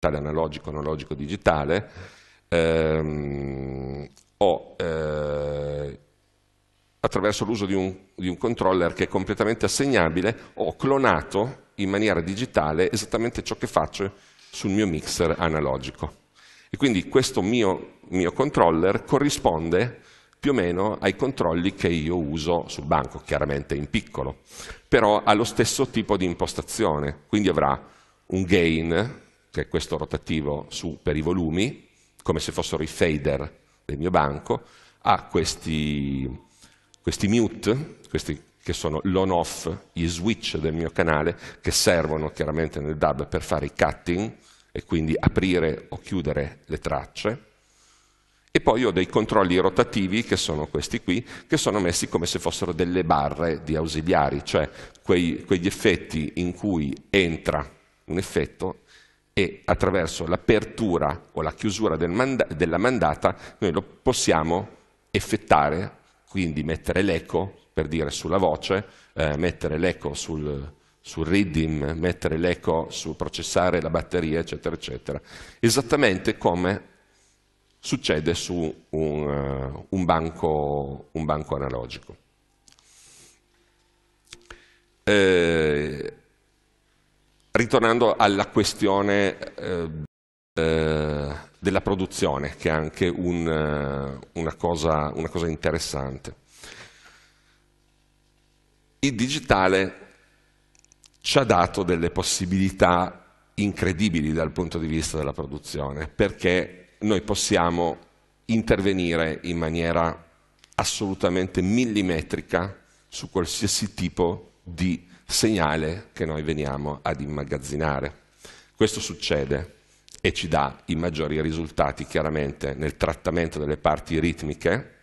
digitale analogico, analogico digitale, ehm, o eh, attraverso l'uso di un, di un controller che è completamente assegnabile, ho clonato in maniera digitale esattamente ciò che faccio sul mio mixer analogico. E quindi questo mio, mio, controller corrisponde più o meno ai controlli che io uso sul banco, chiaramente in piccolo, però ha lo stesso tipo di impostazione, quindi avrà un gain che è questo rotativo su per i volumi, come se fossero i fader del mio banco, ha questi, questi mute, questi che sono l'on-off, gli switch del mio canale, che servono chiaramente nel DAB per fare i cutting e quindi aprire o chiudere le tracce. E poi ho dei controlli rotativi, che sono questi qui, che sono messi come se fossero delle barre di ausiliari, cioè quei, quegli effetti in cui entra un effetto e attraverso l'apertura o la chiusura del manda della mandata noi lo possiamo effettare, quindi mettere l'eco, per dire sulla voce, eh, mettere l'eco sul, sul reading, mettere l'eco su processare la batteria, eccetera, eccetera. Esattamente come succede su un, uh, un, banco, un banco, analogico. Eh, Ritornando alla questione eh, eh, della produzione, che è anche un, eh, una, cosa, una cosa interessante. Il digitale ci ha dato delle possibilità incredibili dal punto di vista della produzione, perché noi possiamo intervenire in maniera assolutamente millimetrica su qualsiasi tipo di segnale che noi veniamo ad immagazzinare. Questo succede e ci dà i maggiori risultati chiaramente nel trattamento delle parti ritmiche.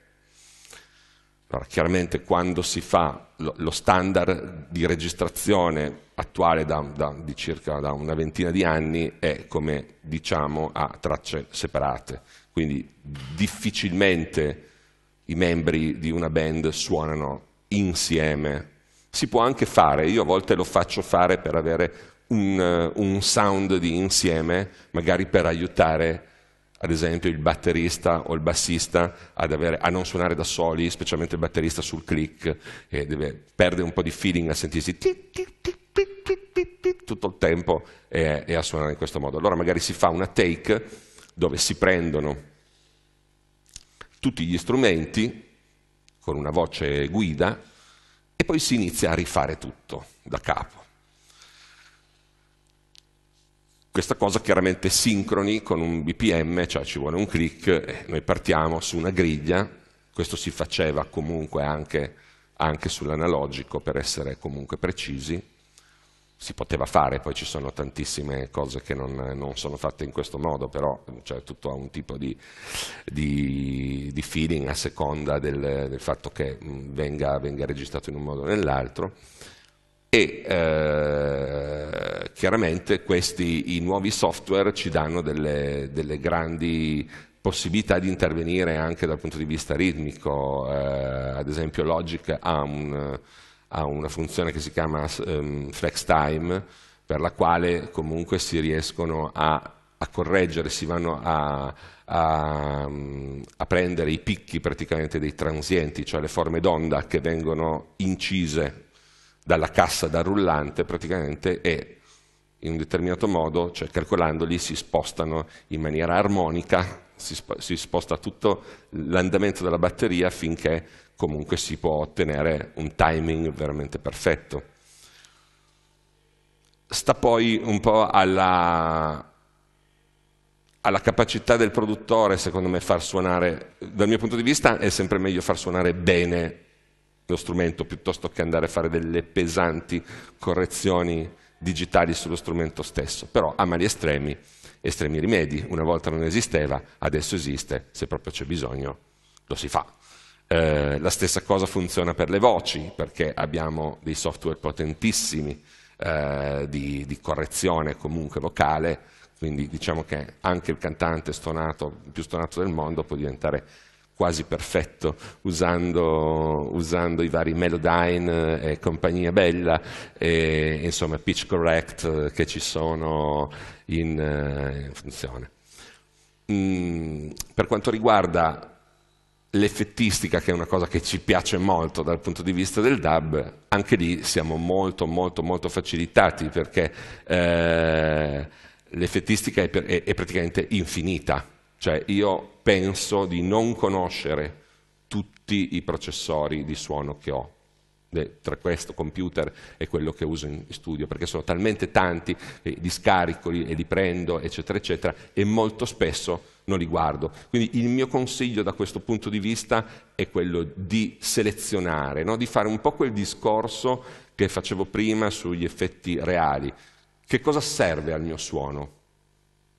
Allora, chiaramente quando si fa lo, lo standard di registrazione attuale da, da, di circa da una ventina di anni è come diciamo a tracce separate, quindi difficilmente i membri di una band suonano insieme si può anche fare, io a volte lo faccio fare per avere un, eh, un sound di insieme, magari per aiutare ad esempio il batterista o il bassista avere, a non suonare da soli, specialmente il batterista sul click, che deve, perdere un po' di feeling a sentirsi ti, ti, ti, tutto il tempo e, e a suonare in questo modo. Allora magari si fa una take dove si prendono tutti gli strumenti con una voce guida poi si inizia a rifare tutto da capo. Questa cosa chiaramente sincroni con un BPM, cioè ci vuole un click, noi partiamo su una griglia, questo si faceva comunque anche, anche sull'analogico per essere comunque precisi, si poteva fare, poi ci sono tantissime cose che non, non sono fatte in questo modo, però cioè, tutto ha un tipo di, di, di feeling a seconda del, del fatto che venga, venga, registrato in un modo o nell'altro. E eh, chiaramente questi, i nuovi software ci danno delle, delle grandi possibilità di intervenire anche dal punto di vista ritmico, eh, ad esempio Logic ha un ha una funzione che si chiama um, flex time, per la quale comunque si riescono a, a correggere, si vanno a, a, a, prendere i picchi praticamente dei transienti, cioè le forme d'onda che vengono incise dalla cassa da rullante praticamente e in un determinato modo, cioè calcolandoli, si spostano in maniera armonica si, sp si sposta tutto l'andamento della batteria finché comunque si può ottenere un timing veramente perfetto. Sta poi un po' alla, alla capacità del produttore, secondo me, far suonare, dal mio punto di vista è sempre meglio far suonare bene lo strumento piuttosto che andare a fare delle pesanti correzioni digitali sullo strumento stesso, però a mali estremi estremi rimedi, una volta non esisteva, adesso esiste, se proprio c'è bisogno lo si fa. Eh, la stessa cosa funziona per le voci, perché abbiamo dei software potentissimi eh, di, di, correzione comunque vocale, quindi diciamo che anche il cantante stonato, più stonato del mondo può diventare quasi perfetto usando, usando, i vari Melodyne eh, e compagnia bella e insomma pitch correct eh, che ci sono in, eh, in funzione. Mm, per quanto riguarda l'effettistica che è una cosa che ci piace molto dal punto di vista del DAB, anche lì siamo molto molto molto facilitati perché eh, l'effettistica è, per, è, è praticamente infinita, cioè io penso di non conoscere tutti i processori di suono che ho tra questo computer e quello che uso in studio, perché sono talmente tanti, eh, li scarico e li prendo, eccetera, eccetera, e molto spesso non li guardo. Quindi il mio consiglio da questo punto di vista è quello di selezionare, no? di fare un po' quel discorso che facevo prima sugli effetti reali. Che cosa serve al mio suono?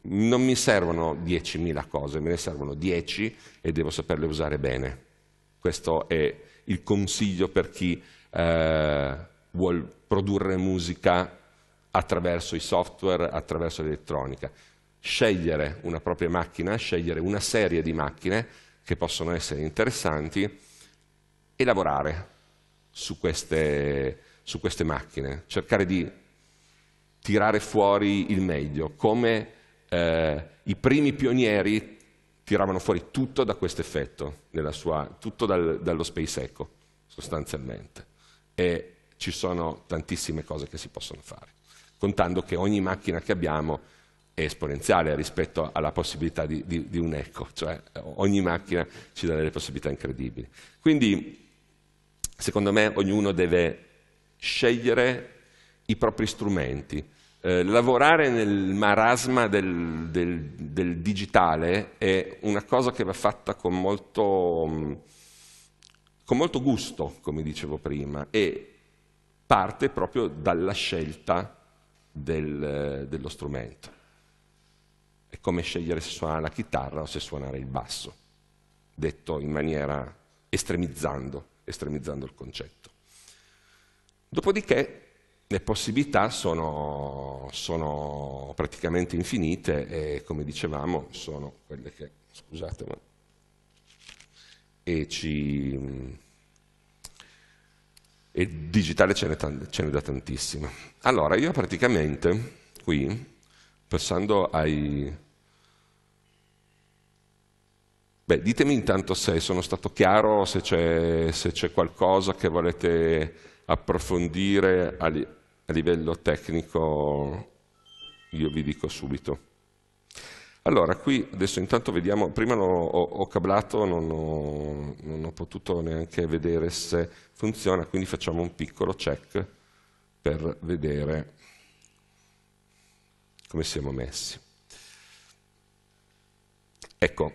Non mi servono 10.000 cose, me ne servono 10 e devo saperle usare bene. Questo è il consiglio per chi eh, vuole produrre musica attraverso i software, attraverso l'elettronica. Scegliere una propria macchina, scegliere una serie di macchine che possono essere interessanti e lavorare su queste, su queste macchine, cercare di tirare fuori il meglio, come eh, i primi pionieri tiravano fuori tutto da questo effetto, tutto dal, dallo space echo sostanzialmente. E ci sono tantissime cose che si possono fare, contando che ogni macchina che abbiamo è esponenziale rispetto alla possibilità di, di, di un echo, cioè ogni macchina ci dà delle possibilità incredibili. Quindi, secondo me, ognuno deve scegliere i propri strumenti, eh, lavorare nel marasma del, del, del, digitale è una cosa che va fatta con molto, con molto gusto, come dicevo prima, e parte proprio dalla scelta del, dello strumento. È come scegliere se suonare la chitarra o se suonare il basso, detto in maniera estremizzando, estremizzando il concetto. Dopodiché le possibilità sono, sono, praticamente infinite e come dicevamo sono quelle che, scusate, ma, e, ci, e il digitale ce n'è, da tantissime. Allora, io praticamente qui, passando ai... Beh, ditemi intanto se sono stato chiaro, se c'è, se c'è qualcosa che volete approfondire a livello tecnico io vi dico subito. Allora, qui adesso intanto vediamo, prima ho, ho cablato, non ho, non ho, potuto neanche vedere se funziona, quindi facciamo un piccolo check per vedere come siamo messi. Ecco,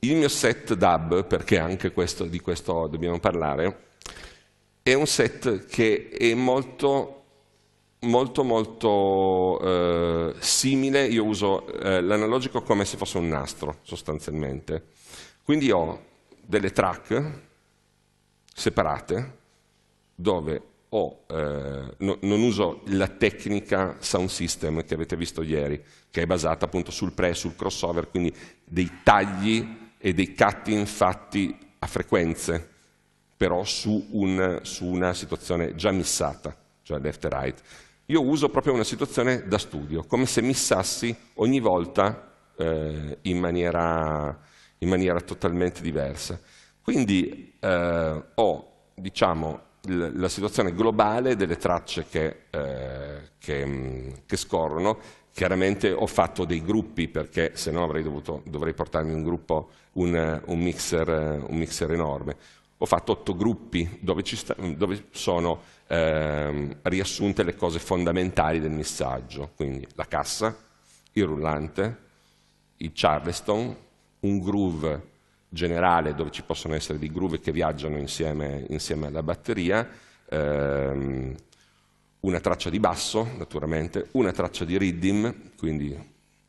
il mio set DAB, perché anche questo, di questo dobbiamo parlare, è un set che è molto molto molto eh, simile, io uso eh, l'analogico come se fosse un nastro sostanzialmente. Quindi ho delle track separate dove ho, eh, no, non uso la tecnica sound system che avete visto ieri, che è basata appunto sul pre e sul crossover, quindi dei tagli e dei cutting fatti a frequenze, però su, un, su una situazione già missata, cioè left e right io uso proprio una situazione da studio, come se missassi ogni volta eh, in, maniera, in, maniera, totalmente diversa. Quindi eh, ho, diciamo, la situazione globale delle tracce che, eh, che, mm, che, scorrono. Chiaramente ho fatto dei gruppi perché se no avrei dovuto, dovrei portarmi un gruppo, un, un, mixer, un mixer, enorme. Ho fatto otto gruppi dove, sta, dove sono eh, riassunte le cose fondamentali del messaggio, quindi la cassa, il rullante, il charleston, un groove generale dove ci possono essere dei groove che viaggiano insieme, insieme alla batteria, ehm, una traccia di basso naturalmente, una traccia di rhythm, quindi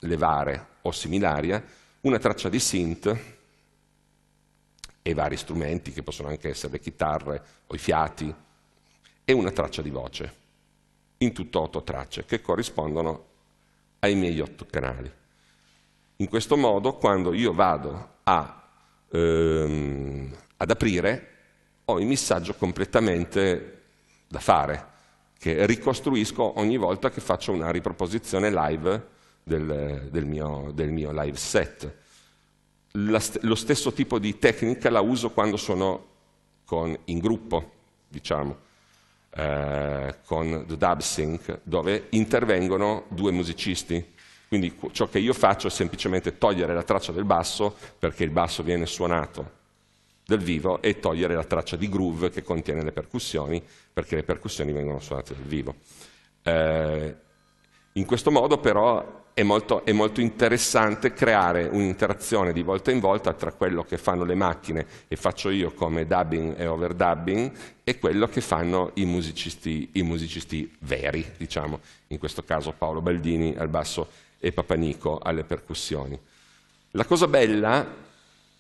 levare o similaria, una traccia di synth e vari strumenti che possono anche essere le chitarre o i fiati e una traccia di voce, in tutto otto tracce che corrispondono ai miei otto canali. In questo modo quando io vado a, ehm, ad aprire ho il missaggio completamente da fare, che ricostruisco ogni volta che faccio una riproposizione live del, del, mio, del mio, live set. La, lo stesso tipo di tecnica la uso quando sono con, in gruppo, diciamo. Eh, con The Dub Sync, dove intervengono due musicisti. Quindi ciò che io faccio è semplicemente togliere la traccia del basso, perché il basso viene suonato dal vivo, e togliere la traccia di groove che contiene le percussioni, perché le percussioni vengono suonate dal vivo. Eh, in questo modo però è molto, è molto interessante creare un'interazione di volta in volta tra quello che fanno le macchine e faccio io come dubbing e overdubbing e quello che fanno i musicisti, i musicisti veri, diciamo, in questo caso Paolo Baldini al basso e Papanico alle percussioni. La cosa bella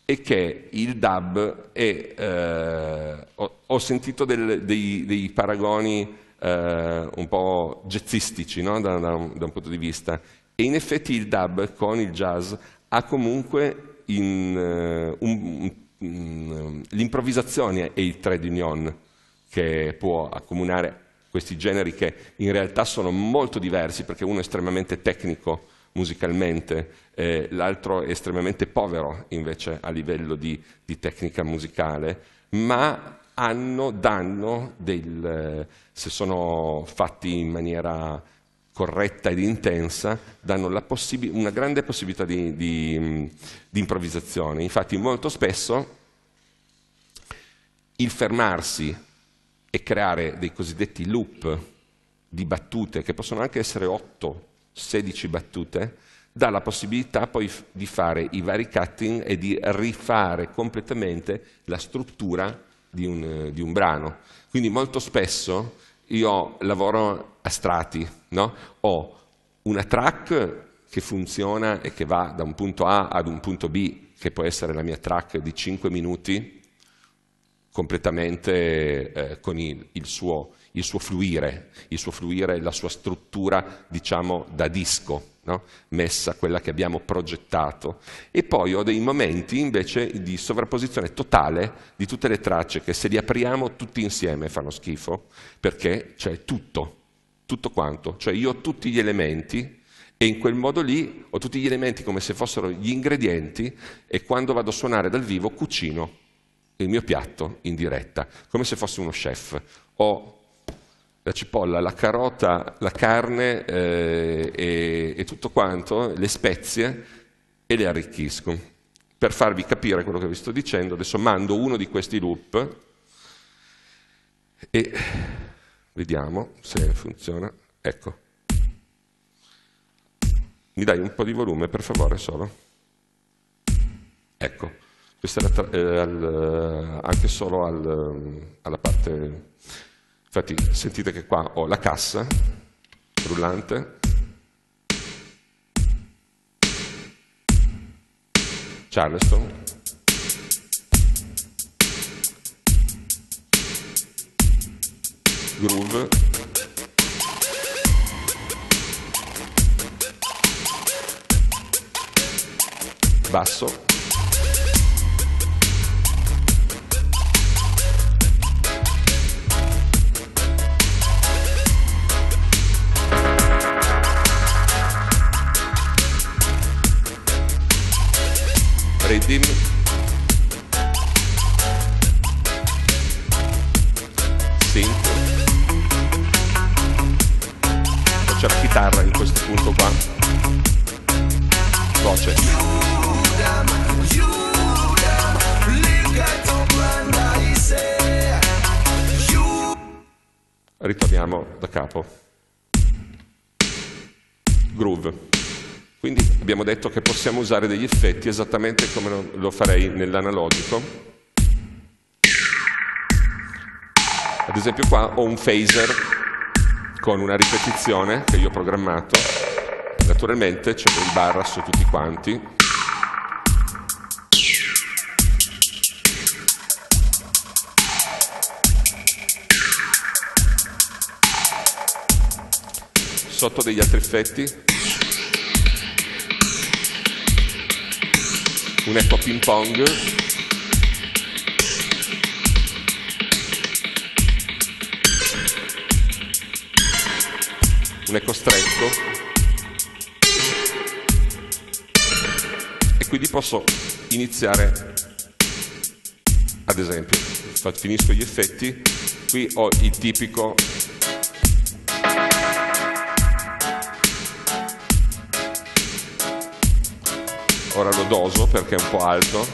è che il dub è, eh, ho, ho, sentito del, dei, dei, paragoni eh, un po' jazzistici no? da, da, un, da, un, punto di vista e in effetti il dub con il jazz ha comunque eh, mm, l'improvvisazione e il trade union che può accomunare questi generi che in realtà sono molto diversi perché uno è estremamente tecnico musicalmente, eh, l'altro è estremamente povero invece a livello di, di tecnica musicale, ma hanno, danno, del, eh, se sono fatti in maniera corretta ed intensa danno una grande possibilità di, di, di improvvisazione. Infatti molto spesso il fermarsi e creare dei cosiddetti loop di battute, che possono anche essere 8, 16 battute, dà la possibilità poi di fare i vari cutting e di rifare completamente la struttura di un, di un brano. Quindi molto spesso io lavoro a strati, no? ho una track che funziona e che va da un punto A ad un punto B, che può essere la mia track di 5 minuti, completamente eh, con il, il, suo, il, suo, fluire, il suo fluire, la sua struttura, diciamo, da disco no? messa, quella che abbiamo progettato, e poi ho dei momenti invece di sovrapposizione totale di tutte le tracce che se li apriamo tutti insieme fanno schifo, perché c'è tutto, tutto quanto, cioè io ho tutti gli elementi e in quel modo lì ho tutti gli elementi come se fossero gli ingredienti e quando vado a suonare dal vivo cucino il mio piatto in diretta, come se fossi uno chef. Ho la cipolla, la carota, la carne eh, e, e tutto quanto, le spezie, e le arricchisco. Per farvi capire quello che vi sto dicendo, adesso mando uno di questi loop e vediamo se funziona. Ecco. Mi dai un po' di volume, per favore, solo? Ecco. Questo era eh, al, anche solo al, alla parte Infatti sentite che qua ho la cassa rullante, Charleston, groove basso Freedim Synth c'è la chitarra in questo punto qua voce ritorniamo da capo groove quindi abbiamo detto che possiamo usare degli effetti esattamente come lo farei nell'analogico. Ad esempio qua ho un phaser con una ripetizione che io ho programmato. Naturalmente c'è il barra su tutti quanti. Sotto degli altri effetti un Eppa Ping Pong. Un eco stretto. E quindi posso iniziare, ad esempio, finisco gli effetti, qui ho il tipico ora lo doso perché è un po' alto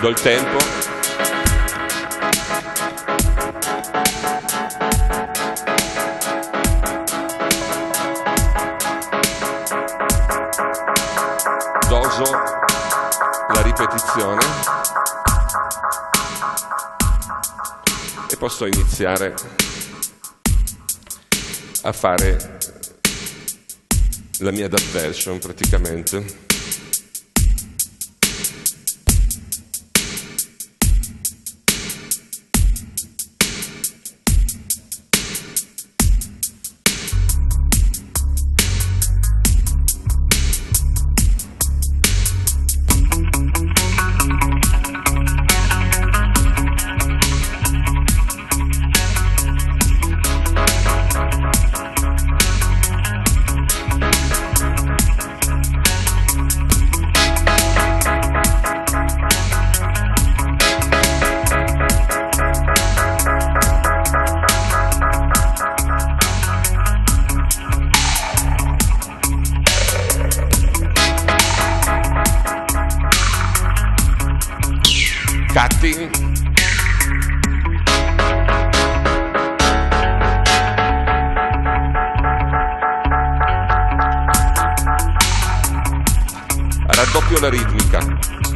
do il tempo ripetizione e posso iniziare a fare la mia dub version praticamente. raddoppio la ritmica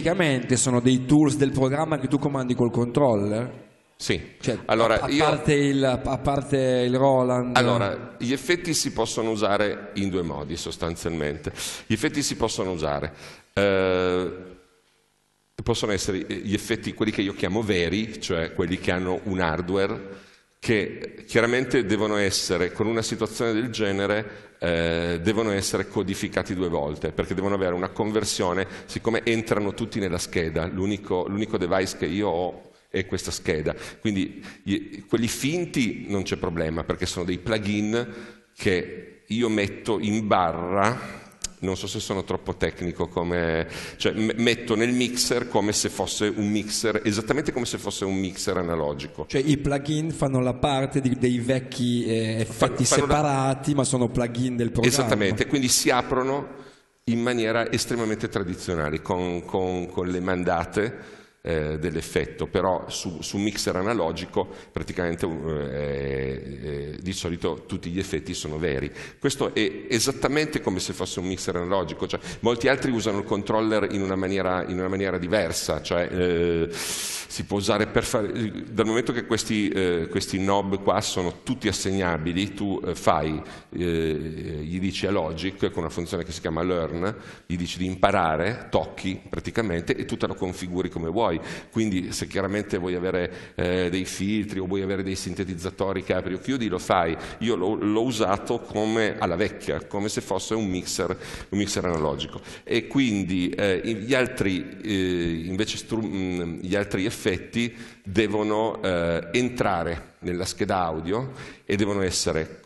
specificamente sono dei tools del programma che tu comandi col controller? Sì, cioè, allora, a, a, parte il, a, parte il, Roland. Allora, gli effetti si possono usare in due modi sostanzialmente. Gli effetti si possono usare. Eh, possono essere gli effetti, quelli che io chiamo veri, cioè quelli che hanno un hardware che chiaramente devono essere, con una situazione del genere, eh, devono essere codificati due volte, perché devono avere una conversione, siccome entrano tutti nella scheda, l'unico, device che io ho è questa scheda, quindi gli, quelli finti non c'è problema, perché sono dei plugin che io metto in barra non so se sono troppo tecnico, come, cioè, metto nel mixer come se fosse un mixer, esattamente come se fosse un mixer analogico. Cioè i plugin fanno la parte di, dei vecchi eh, effetti Fa, separati, la... ma sono plugin del programma. Esattamente, quindi si aprono in maniera estremamente tradizionale, con, con, con le mandate eh, dell'effetto, però su, su, mixer analogico praticamente eh, eh, di solito tutti gli effetti sono veri. Questo è esattamente come se fosse un mixer analogico, cioè, molti altri usano il controller in una maniera, in una maniera diversa, cioè, eh, si può usare per fare, dal momento che questi, eh, questi knob qua sono tutti assegnabili, tu eh, fai, gli dici a logic con una funzione che si chiama learn, gli dici di imparare, tocchi praticamente e tu te lo configuri come vuoi suoni. Quindi se chiaramente vuoi avere eh, dei filtri o vuoi avere dei sintetizzatori che apri o chiudi, lo fai. Io lo, l'ho usato come alla vecchia, come se fosse un mixer, un mixer analogico. E quindi eh, gli, altri, eh, invece strum- mm, gli altri effetti devono eh, entrare nella scheda audio e devono essere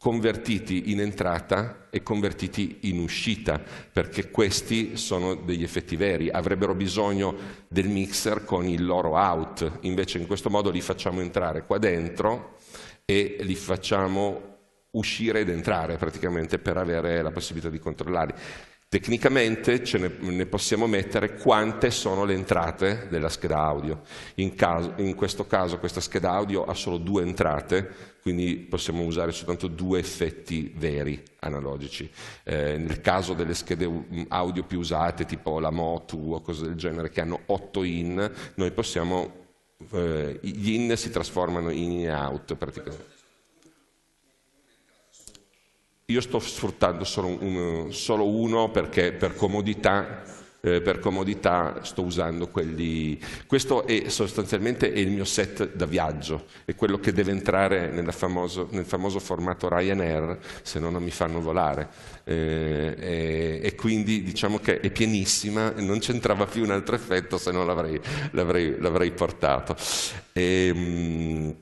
convertiti in entrata e convertiti in uscita, perché questi sono degli effetti veri, avrebbero bisogno del mixer con il loro out, invece in questo modo li facciamo entrare qua dentro e li facciamo uscire ed entrare praticamente per avere la possibilità di controllarli. Tecnicamente ce ne, ne, possiamo mettere quante sono le entrate della scheda audio. In, caso, in, questo caso questa scheda audio ha solo due entrate, quindi possiamo usare soltanto due effetti veri analogici. Eh, nel caso delle schede mm, audio più usate, tipo la Motu o cose del genere, che hanno 8 in, noi possiamo, eh, gli in si trasformano in in out praticamente. Io sto sfruttando solo, un, solo uno perché per comodità eh, per comodità sto usando quelli... Questo è sostanzialmente è il mio set da viaggio, è quello che deve entrare famoso, nel famoso formato Ryanair, se no non mi fanno volare. Eh, e, e, quindi diciamo che è pienissima, non c'entrava più un altro effetto, se no l'avrei, portato. E, ehm, mh,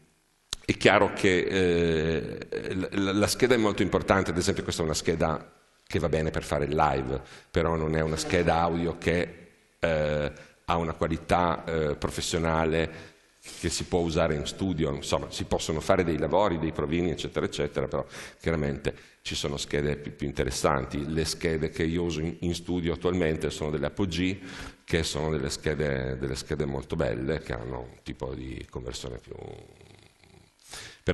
chiaro che eh, la scheda è molto importante, ad esempio questa è una scheda che va bene per fare il live, però non è una scheda audio che eh, ha una qualità eh, professionale che si può usare in studio, insomma si possono fare dei lavori, dei provini eccetera eccetera, però chiaramente ci sono schede più, più interessanti, le schede che io uso in, in, studio attualmente sono delle Apogee, che sono delle schede, delle schede molto belle, che hanno un tipo di conversione più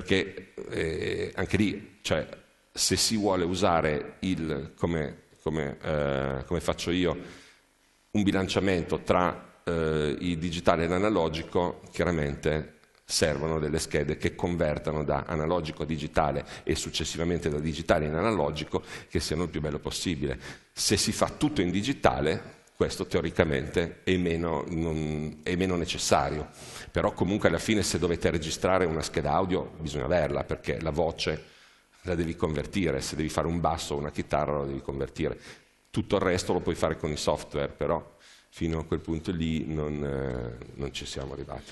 perché eh, anche lì, cioè, se si vuole usare il, come, come, eh, come faccio io, un bilanciamento tra eh, il digitale e l'analogico, chiaramente servono delle schede che convertano da analogico a digitale e successivamente da digitale in analogico che siano il più bello possibile. Se si fa tutto in digitale, questo teoricamente è meno, non, è meno, necessario, però comunque alla fine se dovete registrare una scheda audio bisogna averla perché la voce la devi convertire, se devi fare un basso o una chitarra la devi convertire, tutto il resto lo puoi fare con i software, però fino a quel punto lì non, eh, non ci siamo arrivati.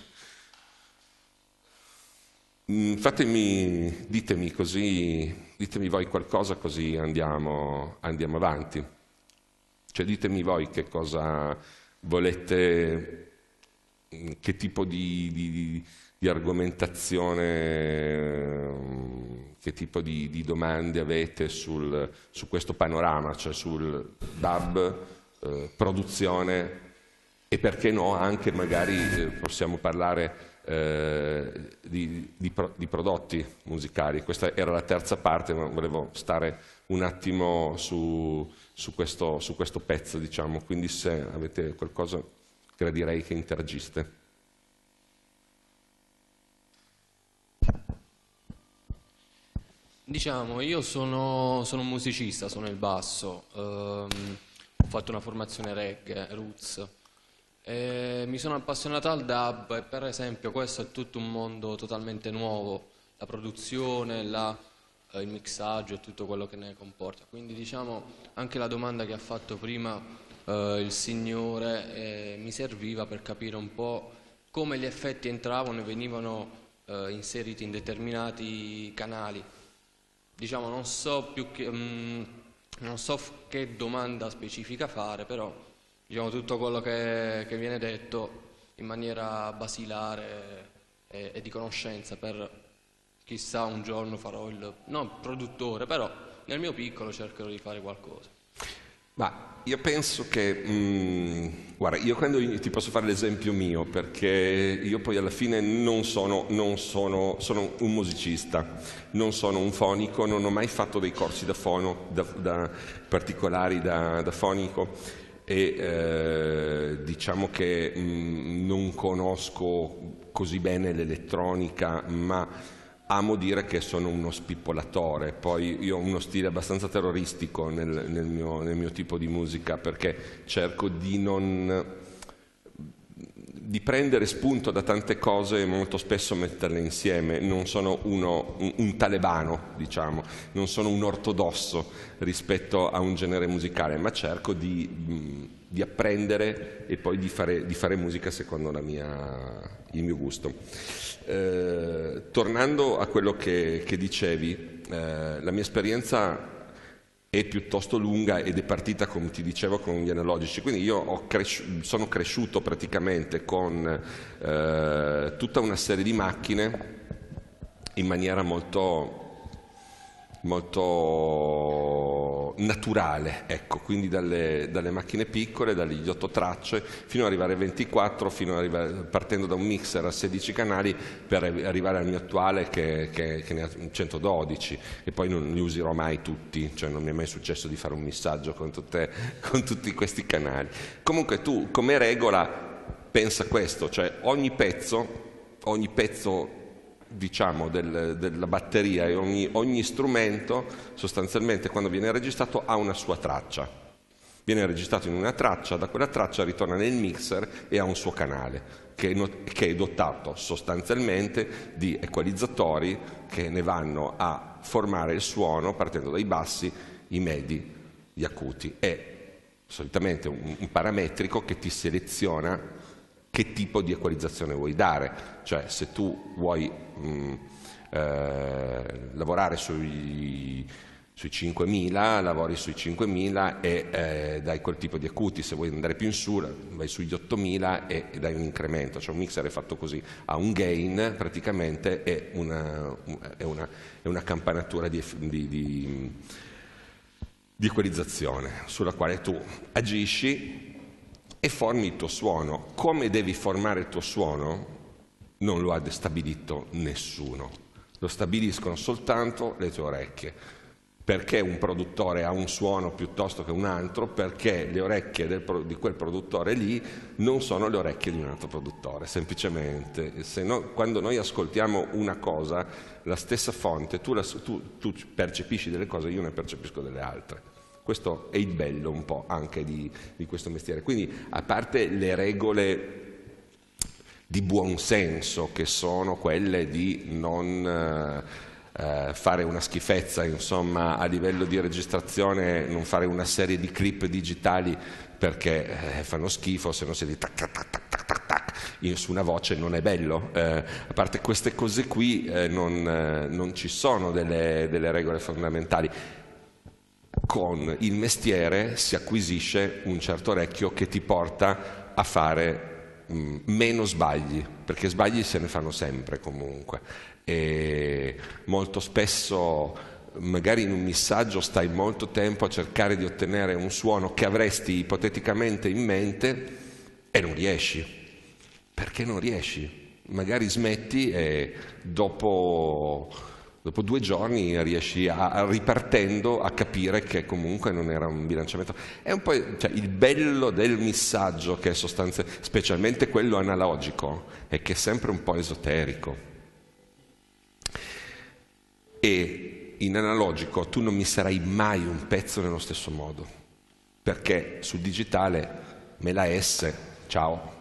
Mm, fatemi, ditemi, così, ditemi voi qualcosa così andiamo, andiamo avanti. Cioè ditemi voi che cosa volete, che tipo di, di, di argomentazione, che tipo di, di domande avete sul, su questo panorama, cioè sul DAB, eh, produzione e perché no anche magari eh, possiamo parlare eh, di, di, pro, di, prodotti musicali. Questa era la terza parte, ma volevo stare un attimo su, su questo, su questo pezzo, diciamo. quindi se avete qualcosa gradirei che interagiste. Diciamo, io sono, sono, un musicista, sono il basso, ehm, ho fatto una formazione reggae, roots, e mi sono appassionato al dub e per esempio questo è tutto un mondo totalmente nuovo, la produzione, la eh, il mixaggio e tutto quello che ne comporta. Quindi diciamo anche la domanda che ha fatto prima eh, il Signore eh, mi serviva per capire un po' come gli effetti entravano e venivano inseriti in determinati canali. Diciamo non so più che... Mh, mm, non so che domanda specifica fare, però diciamo, tutto quello che, che, viene detto in maniera basilare e, e di conoscenza per chissà un giorno farò il, non produttore, però nel mio piccolo cercherò di fare qualcosa. Ma io penso che, mh, mm, guarda, io quando ti posso fare l'esempio mio, perché io poi alla fine non sono, non sono, sono un musicista, non sono un fonico, non ho mai fatto dei corsi da fono, da, da particolari da, da fonico e eh, diciamo che mh, mm, non conosco così bene l'elettronica, ma amo dire che sono uno spippolatore, poi io ho uno stile abbastanza terroristico nel, nel, mio, nel mio tipo di musica perché cerco di non di prendere spunto da tante cose e molto spesso metterle insieme. Non sono uno, un, un, talebano, diciamo, non sono un ortodosso rispetto a un genere musicale, ma cerco di, di apprendere e poi di fare, di fare musica secondo mia, il mio gusto. Eh, tornando a quello che, che dicevi, eh, la mia esperienza è piuttosto lunga ed è partita, come ti dicevo, con gli analogici. Quindi io cresci sono cresciuto praticamente con eh, tutta una serie di macchine in maniera molto molto naturale, ecco, quindi dalle, dalle, macchine piccole, dagli 8 tracce, fino ad arrivare a 24, fino arrivare, partendo da un mixer a 16 canali per arrivare al mio attuale che, che, che ne ha 112 e poi non li userò mai tutti, cioè non mi è mai successo di fare un missaggio con, tutte, con tutti questi canali. Comunque tu come regola pensa questo, cioè ogni pezzo, ogni pezzo diciamo, del, della batteria e ogni, ogni, strumento sostanzialmente quando viene registrato ha una sua traccia. Viene registrato in una traccia, da quella traccia ritorna nel mixer e ha un suo canale che è, not- che è dotato sostanzialmente di equalizzatori che ne vanno a formare il suono partendo dai bassi, i medi, gli acuti. È solitamente un, un parametrico che ti seleziona che tipo di equalizzazione vuoi dare, cioè se tu vuoi mh, mm, eh, lavorare sui, sui 5.000, lavori sui 5.000 e eh, dai quel tipo di acuti, se vuoi andare più in su vai sugli 8.000 e, dai un incremento, cioè un mixer è fatto così, ha un gain praticamente e una, è una, è una campanatura di, di, di, di equalizzazione sulla quale tu agisci e formi il tuo suono. Come devi formare il tuo suono? non lo ha stabilito nessuno, lo stabiliscono soltanto le tue orecchie. Perché un produttore ha un suono piuttosto che un altro? Perché le orecchie del, di quel produttore lì non sono le orecchie di un altro produttore, semplicemente. Se no, quando noi ascoltiamo una cosa, la stessa fonte, tu, la, tu, tu percepisci delle cose, io ne percepisco delle altre. Questo è il bello un po' anche di, di questo mestiere. Quindi, a parte le regole di buonsenso che sono quelle di non eh, eh, fare una schifezza, insomma, a livello di registrazione non fare una serie di clip digitali perché eh, fanno schifo, se non si di tac tac tac tac tac tac su una voce non è bello. Eh, a parte queste cose qui eh, non, eh, non, ci sono delle, delle regole fondamentali con il mestiere si acquisisce un certo orecchio che ti porta a fare Mm, meno sbagli, perché sbagli se ne fanno sempre comunque. E molto spesso magari in un missaggio, stai molto tempo a cercare di ottenere un suono che avresti ipoteticamente in mente e non riesci. Perché non riesci? Magari smetti e dopo Dopo due giorni riesci a, ripartendo a capire che comunque non era un bilanciamento. È un po' cioè, il bello del messaggio che è sostanzialmente, specialmente quello analogico, è che è sempre un po' esoterico. E in analogico tu non mi sarai mai un pezzo nello stesso modo, perché sul digitale me la S, ciao.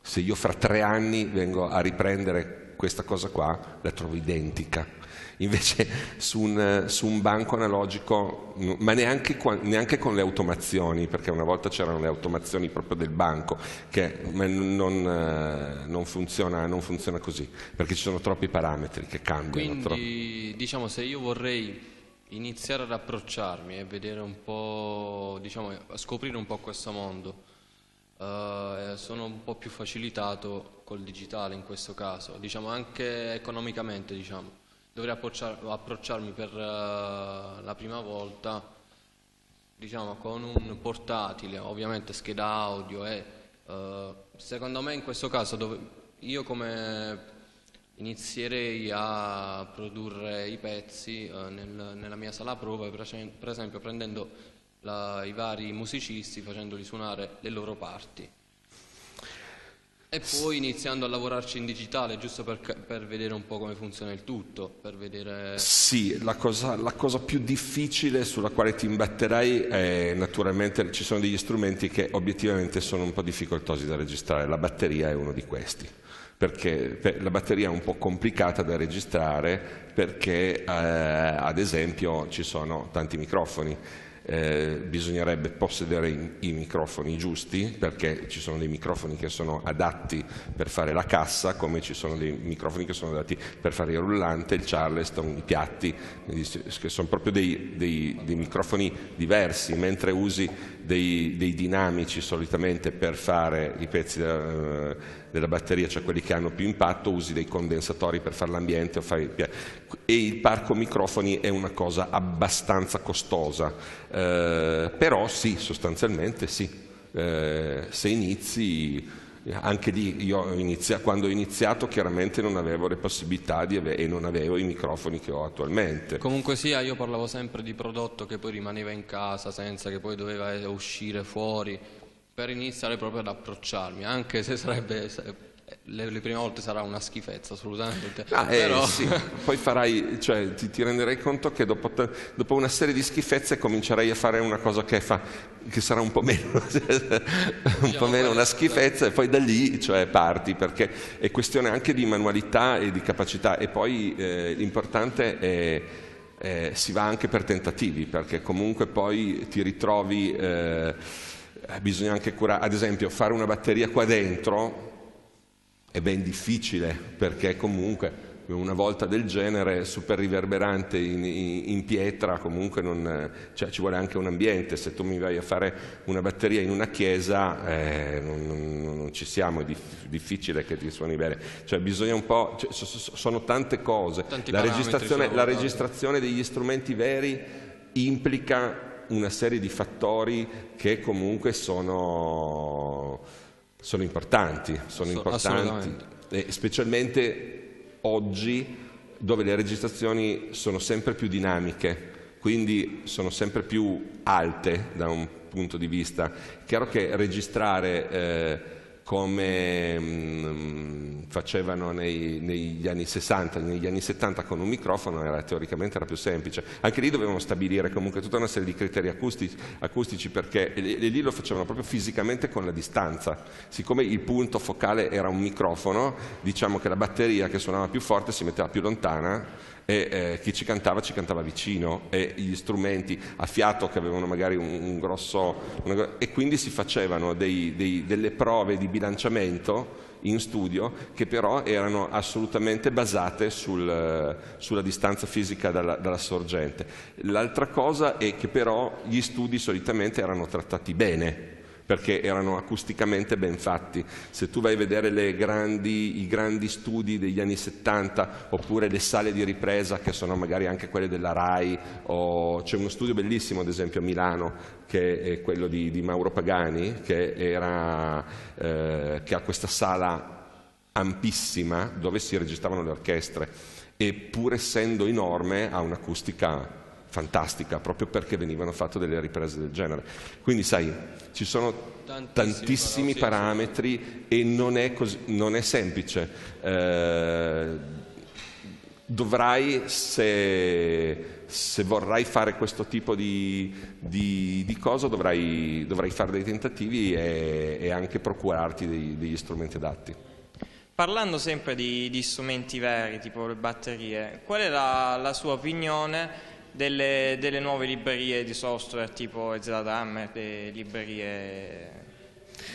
Se io fra tre anni vengo a riprendere questa cosa qua, la trovo identica invece su un, su un banco analogico, ma neanche, neanche, con le automazioni, perché una volta c'erano le automazioni proprio del banco, che non, eh, non, funziona, non, funziona, così, perché ci sono troppi parametri che cambiano. Quindi diciamo se io vorrei iniziare ad approcciarmi e vedere un po', diciamo, scoprire un po' questo mondo, Uh, sono un po' più facilitato col digitale in questo caso, diciamo anche economicamente diciamo dovrei approcciarmi per eh, la prima volta diciamo con un portatile, ovviamente scheda audio e eh, secondo me in questo caso io come inizierei a produrre i pezzi eh, nel, nella mia sala prove per esempio prendendo la, i vari musicisti facendoli suonare le loro parti e poi iniziando a lavorarci in digitale, giusto per, per, vedere un po' come funziona il tutto, per vedere... Sì, la cosa, la cosa più difficile sulla quale ti imbatterai è naturalmente ci sono degli strumenti che obiettivamente sono un po' difficoltosi da registrare, la batteria è uno di questi perché la batteria è un po' complicata da registrare perché eh, ad esempio ci sono tanti microfoni eh, bisognerebbe possedere i, i microfoni giusti perché ci sono dei microfoni che sono adatti per fare la cassa come ci sono dei microfoni che sono adatti per fare il rullante, il charleston, i piatti, che sono proprio dei, dei, dei microfoni diversi, mentre usi dei, dei dinamici solitamente per fare i pezzi della, eh, della, batteria, cioè quelli che hanno più impatto, usi dei condensatori per fare l'ambiente. E il parco microfoni è una cosa abbastanza costosa, eh, però sì, sostanzialmente sì. Eh, se inizi anche lì io inizia, quando ho iniziato chiaramente non avevo le possibilità ave e non avevo i microfoni che ho attualmente. Comunque sia, io parlavo sempre di prodotto che poi rimaneva in casa senza che poi doveva eh, uscire fuori per iniziare proprio ad approcciarmi, anche se sarebbe le, le, prime volte sarà una schifezza assolutamente ah, eh, Però... eh, sì. poi farai cioè, ti, ti, renderai conto che dopo, dopo, una serie di schifezze comincerai a fare una cosa che, fa, che sarà un po' meno, un diciamo po meno una schifezza e poi da lì cioè, parti perché è questione anche di manualità e di capacità e poi eh, l'importante è eh, si va anche per tentativi perché comunque poi ti ritrovi eh, bisogna anche curare ad esempio fare una batteria qua dentro è ben difficile perché comunque una volta del genere super riverberante in, in, in pietra comunque non, cioè, ci vuole anche un ambiente se tu mi vai a fare una batteria in una chiesa eh, non, non, non, ci siamo è dif difficile che ti suoni bene cioè bisogna un po' cioè, so, so, sono tante cose la registrazione, la registrazione degli strumenti veri implica una serie di fattori che comunque sono sono importanti, sono importanti, specialmente oggi dove le registrazioni sono sempre più dinamiche, quindi sono sempre più alte da un punto di vista. È chiaro che registrare... Eh, come mh, mm, facevano nei, negli anni 60, negli anni 70 con un microfono era, teoricamente era più semplice. Anche lì dovevano stabilire comunque tutta una serie di criteri acustici, acustici perché e, e lì lo facevano proprio fisicamente con la distanza. Siccome il punto focale era un microfono, diciamo che la batteria che suonava più forte si metteva più lontana e eh, chi ci cantava ci cantava vicino e gli strumenti a fiato che avevano magari un, un grosso... Una, e quindi si facevano dei, dei, delle prove di bilanciamento in studio che però erano assolutamente basate sul, sulla distanza fisica dalla, dalla sorgente. L'altra cosa è che però gli studi solitamente erano trattati bene perché erano acusticamente ben fatti. Se tu vai a vedere grandi, i grandi studi degli anni 70 oppure le sale di ripresa che sono magari anche quelle della RAI, o... c'è uno studio bellissimo ad esempio a Milano che è quello di, di Mauro Pagani che, era, eh, che ha questa sala ampissima dove si registravano le orchestre e pur essendo enorme ha un'acustica fantastica, proprio perché venivano fatte delle riprese del genere. Quindi sai, ci sono tantissimi, tantissimi parametri sì, e non è, così, non è semplice. Eh, dovrai, se, se, vorrai fare questo tipo di, di, di cosa, dovrai, dovrai, fare dei tentativi e, e anche procurarti dei, degli strumenti adatti. Parlando sempre di, di, strumenti veri, tipo le batterie, qual è la, la sua opinione delle, delle nuove librerie di software tipo Zladam, le librerie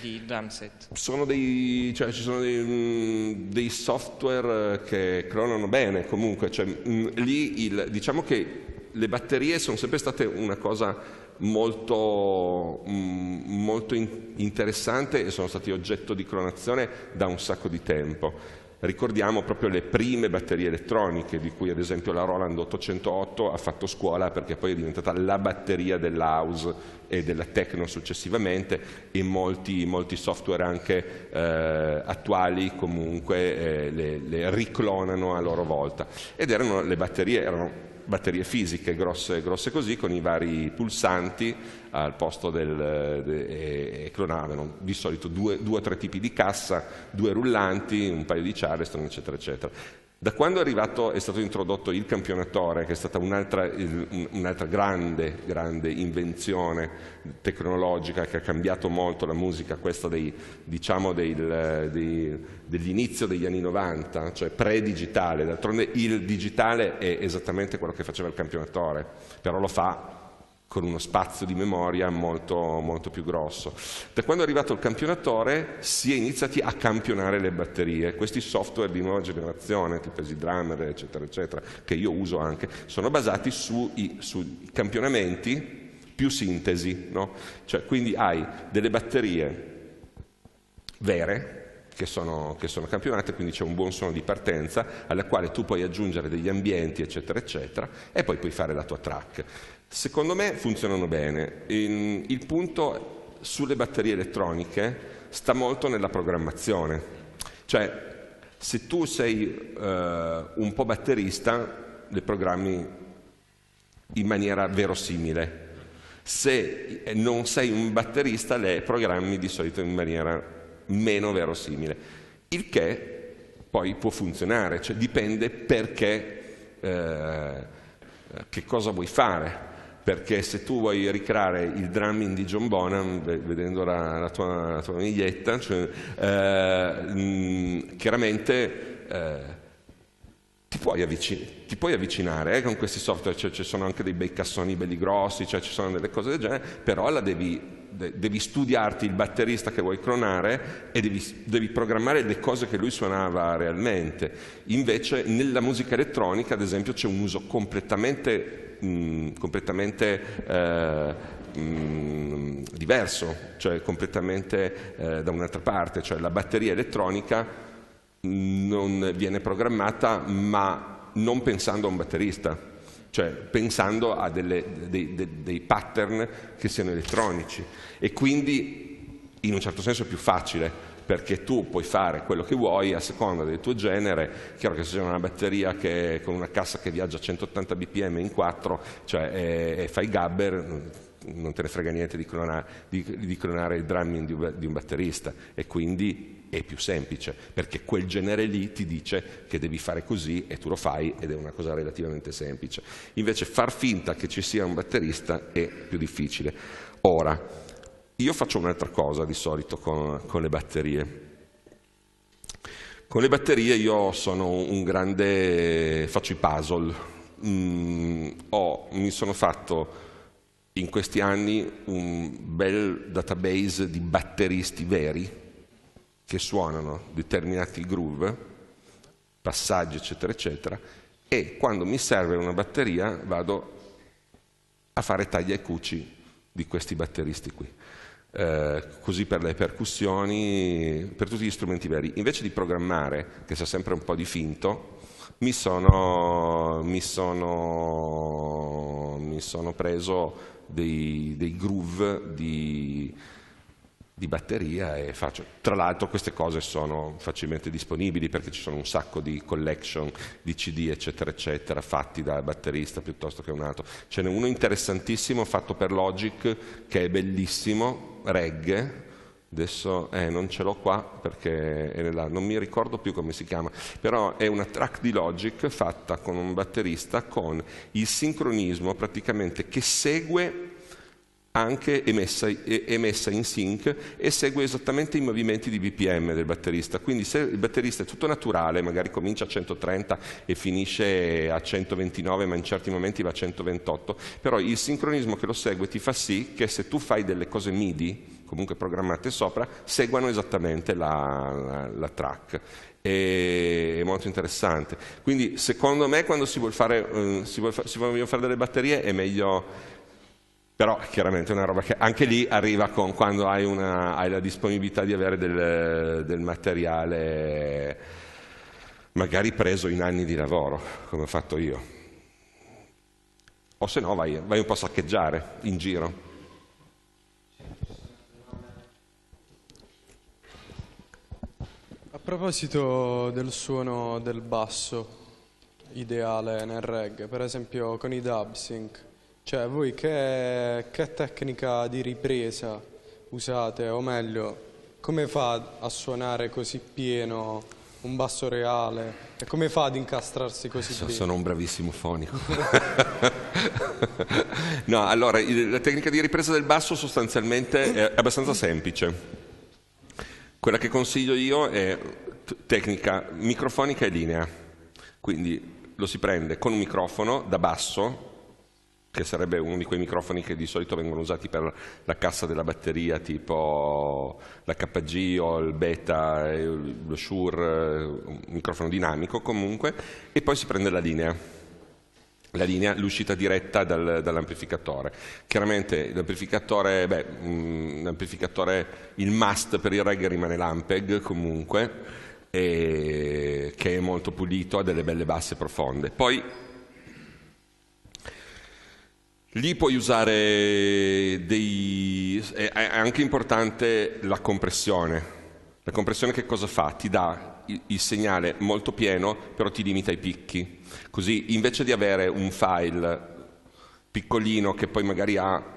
di drumset? Sono dei, cioè, ci sono dei, mm, dei, software eh, che cronano bene comunque, cioè, mh, mm, lì il, diciamo che le batterie sono sempre state una cosa molto, mh, mm, molto in interessante e sono stati oggetto di cronazione da un sacco di tempo. Ricordiamo proprio le prime batterie elettroniche, di cui ad esempio la Roland 808 ha fatto scuola perché poi è diventata la batteria dell'house e della techno successivamente e molti, molti software anche eh, attuali comunque eh, le, le, riclonano a loro volta. Ed erano le batterie, erano batterie fisiche grosse, grosse così con i vari pulsanti al posto del de, e, e clonavano di solito due o tre tipi di cassa, due rullanti, un paio di Charleston, eccetera, eccetera. Da quando è, arrivato, è stato introdotto il campionatore, che è stata un'altra, un grande, grande, invenzione tecnologica che ha cambiato molto la musica, questa dei, diciamo del, dei, dell'inizio degli anni 90, cioè pre-digitale. D'altronde il digitale è esattamente quello che faceva il campionatore, però lo fa con uno spazio di memoria molto, molto, più grosso. Da quando è arrivato il campionatore si è iniziati a campionare le batterie, questi software di nuova generazione, tipo Easy Drummer, eccetera, eccetera, che io uso anche, sono basati sui, sui campionamenti più sintesi, no? cioè, quindi hai delle batterie vere, che sono, che sono, campionate, quindi c'è un buon suono di partenza alla quale tu puoi aggiungere degli ambienti, eccetera, eccetera, e poi puoi fare la tua track. Secondo me funzionano bene. Il punto sulle batterie elettroniche sta molto nella programmazione. Cioè, se tu sei eh, un po' batterista, le programmi in maniera verosimile. Se non sei un batterista, le programmi di solito in maniera meno verosimile. Il che poi può funzionare, cioè dipende perché, eh, che cosa vuoi fare perché se tu vuoi ricreare il drumming di John Bonham, vedendo la, la, tua, tua, miglietta, cioè, eh, chiaramente eh, ti, puoi avvic- ti, puoi avvicinare eh, con questi software, cioè, ci sono anche dei bei cassoni belli grossi, cioè, ci sono delle cose del genere, però la devi devi studiarti il batterista che vuoi clonare e devi, devi, programmare le cose che lui suonava realmente. Invece nella musica elettronica, ad esempio, c'è un uso completamente mh, mm, completamente eh, mh, mm, diverso, cioè completamente eh, da un'altra parte, cioè la batteria elettronica non viene programmata ma non pensando a un batterista, cioè pensando a delle, dei, dei, dei pattern che siano elettronici e quindi in un certo senso è più facile perché tu puoi fare quello che vuoi a seconda del tuo genere, chiaro che se c'è una batteria che, con una cassa che viaggia a 180 bpm in 4, cioè e, e fai gabber, non te ne frega niente di, clonare, di, di clonare il drumming di un, di un batterista e quindi è più semplice, perché quel genere lì ti dice che devi fare così e tu lo fai ed è una cosa relativamente semplice. Invece far finta che ci sia un batterista è più difficile. Ora, io faccio un'altra cosa di solito con, con le batterie. Con le batterie io sono un grande... faccio i puzzle. Mm, ho, mi sono fatto in questi anni un bel database di batteristi veri che suonano determinati groove, passaggi eccetera eccetera e quando mi serve una batteria vado a fare taglia e cuci di questi batteristi qui. Eh, così per le percussioni, per tutti gli strumenti veri. Invece di programmare, che sa sempre un po' di finto, mi sono, mi sono, mi sono preso dei, dei groove di di batteria e faccio. Tra l'altro queste cose sono facilmente disponibili perché ci sono un sacco di collection di CD eccetera eccetera fatti dal batterista piuttosto che un altro. Ce n'è uno interessantissimo fatto per Logic che è bellissimo, reggae, adesso eh, non ce l'ho qua perché è nella, non mi ricordo più come si chiama, però è una track di Logic fatta con un batterista con il sincronismo praticamente che segue anche emessa, emessa in sync e segue esattamente i movimenti di BPM del batterista. Quindi se il batterista è tutto naturale, magari comincia a 130 e finisce a 129, ma in certi momenti va a 128, però il sincronismo che lo segue ti fa sì che se tu fai delle cose MIDI, comunque programmate sopra, seguano esattamente la, la, la track è molto interessante. Quindi secondo me quando si, vuole fare, eh, si, vuol fa, si vogliono fare delle batterie è meglio però chiaramente è una roba che anche lì arriva con quando hai, una, hai la disponibilità di avere del, del materiale magari preso in anni di lavoro, come ho fatto io o se no vai, vai, un po' a saccheggiare in giro. A proposito del suono del basso ideale nel reggae, per esempio con i dub sync, cioè, voi che, che tecnica di ripresa usate, o meglio, come fa a suonare così pieno un basso reale? E come fa ad incastrarsi così pieno? bene? Sono un bravissimo fonico. no, allora, la tecnica di ripresa del basso sostanzialmente è abbastanza semplice. Quella che consiglio io è tecnica microfonica e linea. Quindi lo si prende con un microfono da basso, che sarebbe uno di quei microfoni che di solito vengono usati per la cassa della batteria tipo la KG o il Beta, eh, lo Shure, eh, un microfono dinamico comunque, e poi si prende la linea la linea, l'uscita diretta dal, dall'amplificatore. Chiaramente l'amplificatore, beh, mm, l'amplificatore, il must per il reggae rimane l'Ampeg comunque, e, che è molto pulito, ha delle belle basse profonde. Poi Lì puoi usare dei... è anche importante la compressione. La compressione che cosa fa? Ti dà il segnale molto pieno, però ti limita i picchi. Così invece di avere un file piccolino che poi magari ha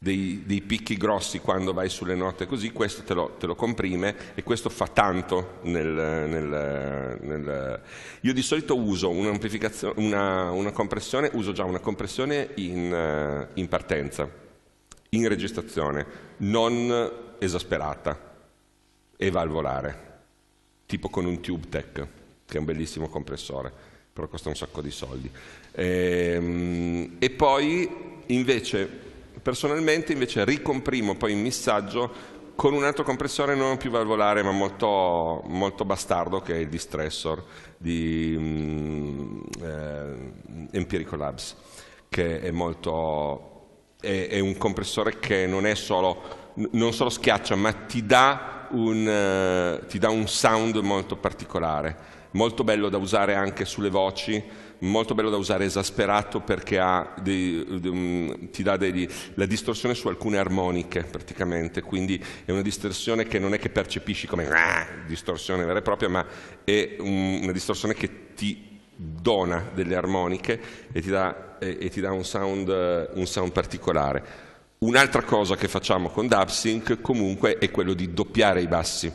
dei, dei, picchi grossi quando vai sulle note così, questo te lo, te lo comprime e questo fa tanto nel, nel, nel... Io di solito uso una, una, compressione, uso già una compressione in, in partenza, in registrazione, non esasperata e valvolare, tipo con un TubeTech, che è un bellissimo compressore, però costa un sacco di soldi. e, ehm, e poi invece Personalmente invece ricomprimo poi il missaggio con un altro compressore non più valvolare ma molto, molto bastardo che è il distressor di um, eh, Empirical Labs che è, molto, è, è un compressore che non, solo, non solo schiaccia ma ti dà, un, uh, ti dà un sound molto particolare molto bello da usare anche sulle voci molto bello da usare, esasperato perché dei, de, mm, ti dà degli, la distorsione su alcune armoniche praticamente, quindi è una distorsione che non è che percepisci come ah, distorsione vera e propria, ma è un, una distorsione che ti dona delle armoniche e ti dà, e, e ti dà un, sound, un sound particolare. Un'altra cosa che facciamo con DubSync comunque è quello di doppiare i bassi,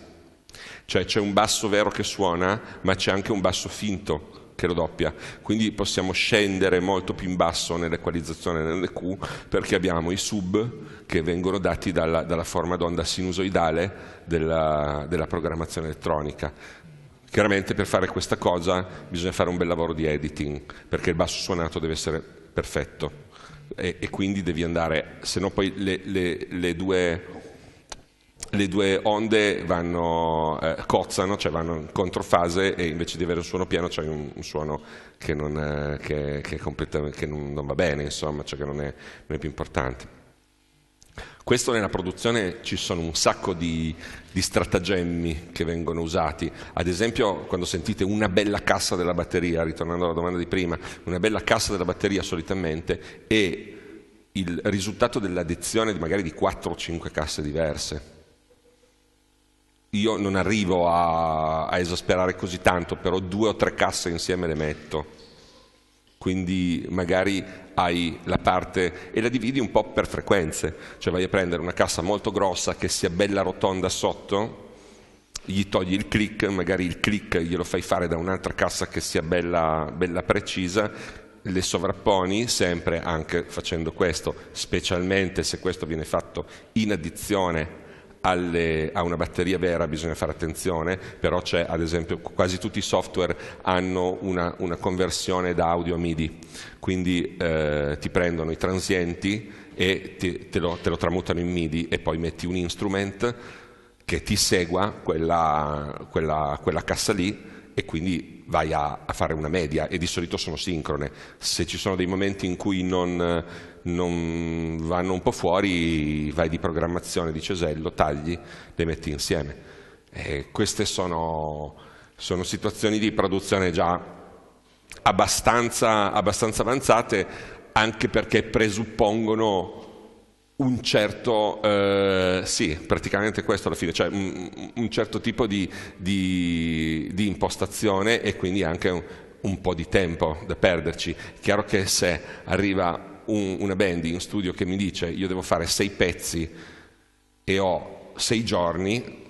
cioè c'è un basso vero che suona, ma c'è anche un basso finto che lo doppia, quindi possiamo scendere molto più in basso nell'equalizzazione nelle Q perché abbiamo i sub che vengono dati dalla, dalla forma d'onda sinusoidale della, della programmazione elettronica. Chiaramente per fare questa cosa bisogna fare un bel lavoro di editing, perché il basso suonato deve essere perfetto e, e quindi devi andare, se no poi le, le, le due le due onde vanno, eh, cozzano, cioè vanno in controfase e invece di avere un suono piano c'è un, un, suono che non, eh, che, che che non, non va bene, insomma, cioè che non è, non è, più importante. Questo nella produzione ci sono un sacco di, di stratagemmi che vengono usati, ad esempio quando sentite una bella cassa della batteria, ritornando alla domanda di prima, una bella cassa della batteria solitamente è il risultato dell'addizione magari di 4 o 5 casse diverse io non arrivo a, a, esasperare così tanto, però due o tre casse insieme le metto. Quindi magari hai la parte e la dividi un po' per frequenze, cioè vai a prendere una cassa molto grossa che sia bella rotonda sotto, gli togli il click, magari il click glielo fai fare da un'altra cassa che sia bella, bella precisa, le sovrapponi sempre anche facendo questo, specialmente se questo viene fatto in addizione alle, a una batteria vera bisogna fare attenzione, però c'è ad esempio quasi tutti i software hanno una, una conversione da audio a MIDI, quindi eh, ti prendono i transienti e ti, te, lo, te lo tramutano in MIDI e poi metti un instrument che ti segua quella, quella, quella cassa lì e quindi vai a, a, fare una media e di solito sono sincrone. Se ci sono dei momenti in cui non non vanno un po' fuori, vai di programmazione di Cesello, tagli, le metti insieme. E queste sono, sono situazioni di produzione già abbastanza, abbastanza avanzate, anche perché presuppongono un certo, eh, sì, praticamente questo alla fine, cioè un, un certo tipo di, di, di, impostazione e quindi anche un, un po' di tempo da perderci. Chiaro che se arriva un, una band in studio che mi dice io devo fare sei pezzi e ho sei giorni,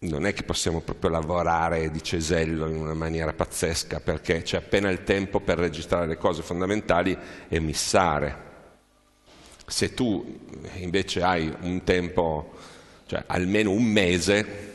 non è che possiamo proprio lavorare di cesello in una maniera pazzesca perché c'è appena il tempo per registrare le cose fondamentali e missare. Se tu invece hai un tempo, cioè almeno un mese,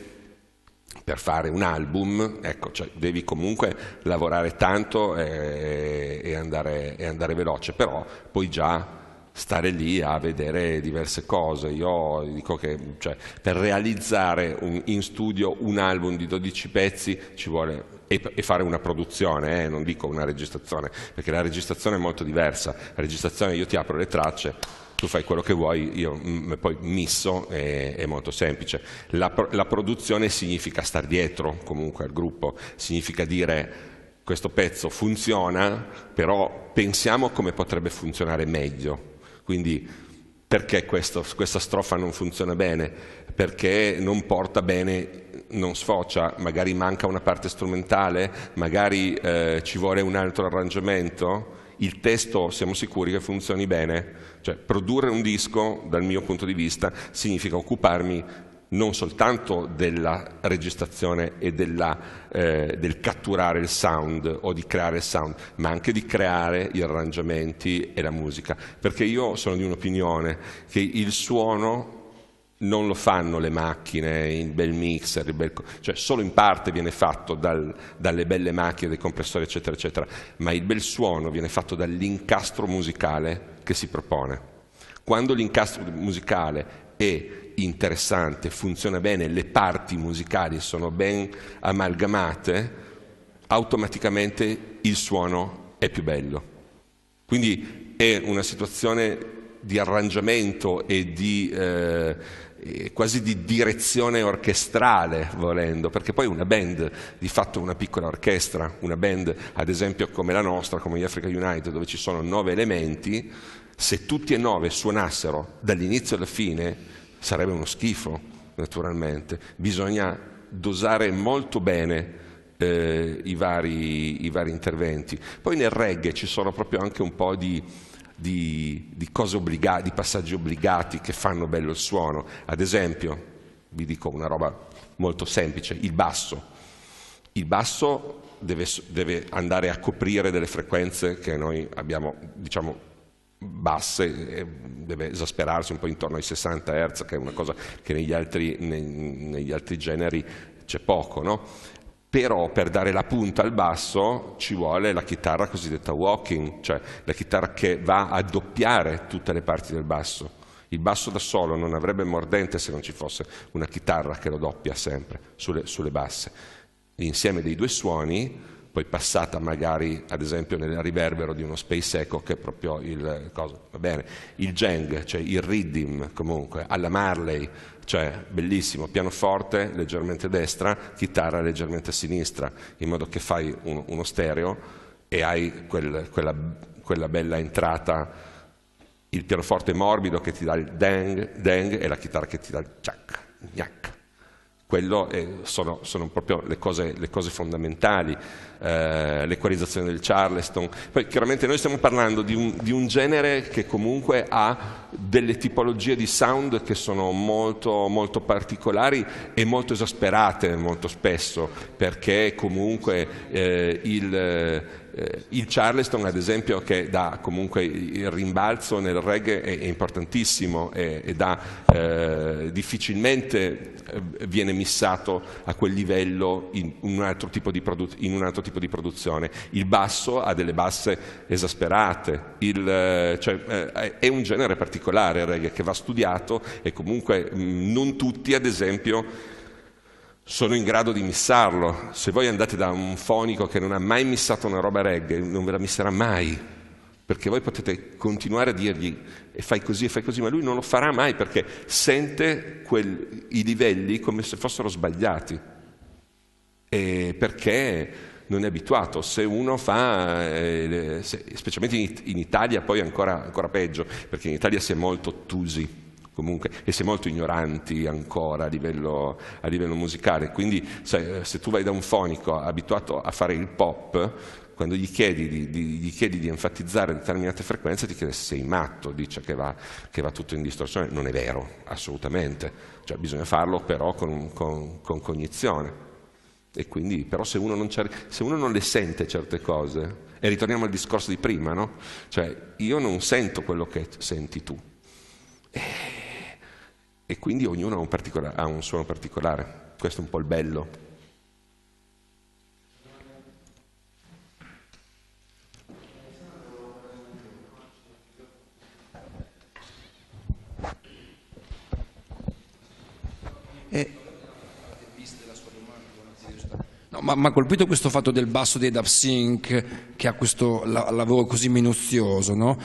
per fare un album, ecco, cioè devi comunque lavorare tanto e, e, andare, e andare veloce, però puoi già stare lì a vedere diverse cose. Io dico che cioè, per realizzare un, in studio un album di 12 pezzi ci vuole e, e fare una produzione, eh, non dico una registrazione, perché la registrazione è molto diversa. La registrazione io ti apro le tracce, tu fai quello che vuoi, io mh, mm, poi misso, è, è molto semplice. La, la produzione significa star dietro comunque al gruppo, significa dire questo pezzo funziona, però pensiamo come potrebbe funzionare meglio. Quindi perché questo, questa strofa non funziona bene? Perché non porta bene, non sfocia, magari manca una parte strumentale, magari eh, ci vuole un altro arrangiamento. Il testo siamo sicuri che funzioni bene, cioè, produrre un disco, dal mio punto di vista, significa occuparmi non soltanto della registrazione e della, eh, del catturare il sound o di creare il sound, ma anche di creare gli arrangiamenti e la musica. Perché io sono di un'opinione che il suono non lo fanno le macchine, il bel mixer, il bel cioè solo in parte viene fatto dal, dalle belle macchine, dei compressori eccetera eccetera, ma il bel suono viene fatto dall'incastro musicale che si propone. Quando l'incastro musicale è interessante, funziona bene, le parti musicali sono ben amalgamate, automaticamente il suono è più bello. Quindi è una situazione di arrangiamento e di, eh, quasi di direzione orchestrale, volendo, perché poi una band, di fatto una piccola orchestra, una band ad esempio come la nostra, come gli Africa United, dove ci sono nove elementi, se tutti e nove suonassero dall'inizio alla fine sarebbe uno schifo, naturalmente. Bisogna dosare molto bene eh, i, vari, i, vari, interventi. Poi nel reggae ci sono proprio anche un po' di, di, di cose obbligate, di passaggi obbligati che fanno bello il suono. Ad esempio, vi dico una roba molto semplice, il basso. Il basso deve, deve andare a coprire delle frequenze che noi abbiamo, diciamo, basse, eh, deve esasperarsi un po' intorno ai 60 Hz, che è una cosa che negli altri, negli altri generi c'è poco, no? però per dare la punta al basso ci vuole la chitarra cosiddetta walking, cioè la chitarra che va a doppiare tutte le parti del basso. Il basso da solo non avrebbe mordente se non ci fosse una chitarra che lo doppia sempre sulle, sulle basse. L'insieme dei due suoni poi passata magari ad esempio nel riverbero di uno Space Echo che è proprio il, cosa, va bene, il Jeng, cioè il Riddim comunque, alla Marley, cioè bellissimo, pianoforte leggermente destra, chitarra leggermente sinistra, in modo che fai un, uno stereo e hai quel, quella, quella bella entrata il pianoforte morbido che ti dà il dang, dang e la chitarra che ti dà il ciac, gnac. Quello è, eh, sono, sono, proprio le cose, le cose fondamentali, eh, l'equalizzazione del Charleston. Poi chiaramente noi stiamo parlando di un, di un, genere che comunque ha delle tipologie di sound che sono molto, molto particolari e molto esasperate molto spesso, perché comunque eh, il eh, il Charleston, ad esempio, che dà comunque il rimbalzo nel reggae è, è importantissimo e dà, eh, difficilmente eh, viene missato a quel livello in un, altro tipo di produ- in un altro tipo di produzione. Il basso ha delle basse esasperate, il, eh, cioè, eh, è un genere particolare il reggae che va studiato e comunque mh, mm, non tutti, ad esempio, sono in grado di missarlo. Se voi andate da un fonico che non ha mai missato una roba reggae, non ve la misserà mai, perché voi potete continuare a dirgli e fai così e fai così, ma lui non lo farà mai perché sente quel, i livelli come se fossero sbagliati. E perché non è abituato, se uno fa, eh, se, specialmente in, in, Italia poi ancora, ancora peggio, perché in Italia si è molto ottusi comunque, e sei molto ignoranti ancora a livello, a livello musicale. Quindi se, se tu vai da un fonico abituato a fare il pop, quando gli chiedi di, di, gli chiedi di, enfatizzare determinate frequenze ti chiede se sei matto, dice che va, che va, tutto in distorsione. Non è vero, assolutamente. Cioè, bisogna farlo però con, con, con cognizione. E quindi, però se uno, non, se uno, non le sente certe cose, e ritorniamo al discorso di prima, no? Cioè, io non sento quello che senti tu. Eh, e quindi ognuno ha un, ha un suono particolare. Questo è un po' il bello. Eh. ma ha colpito questo fatto del basso dei DubSync che ha questo la lavoro così minuzioso, no?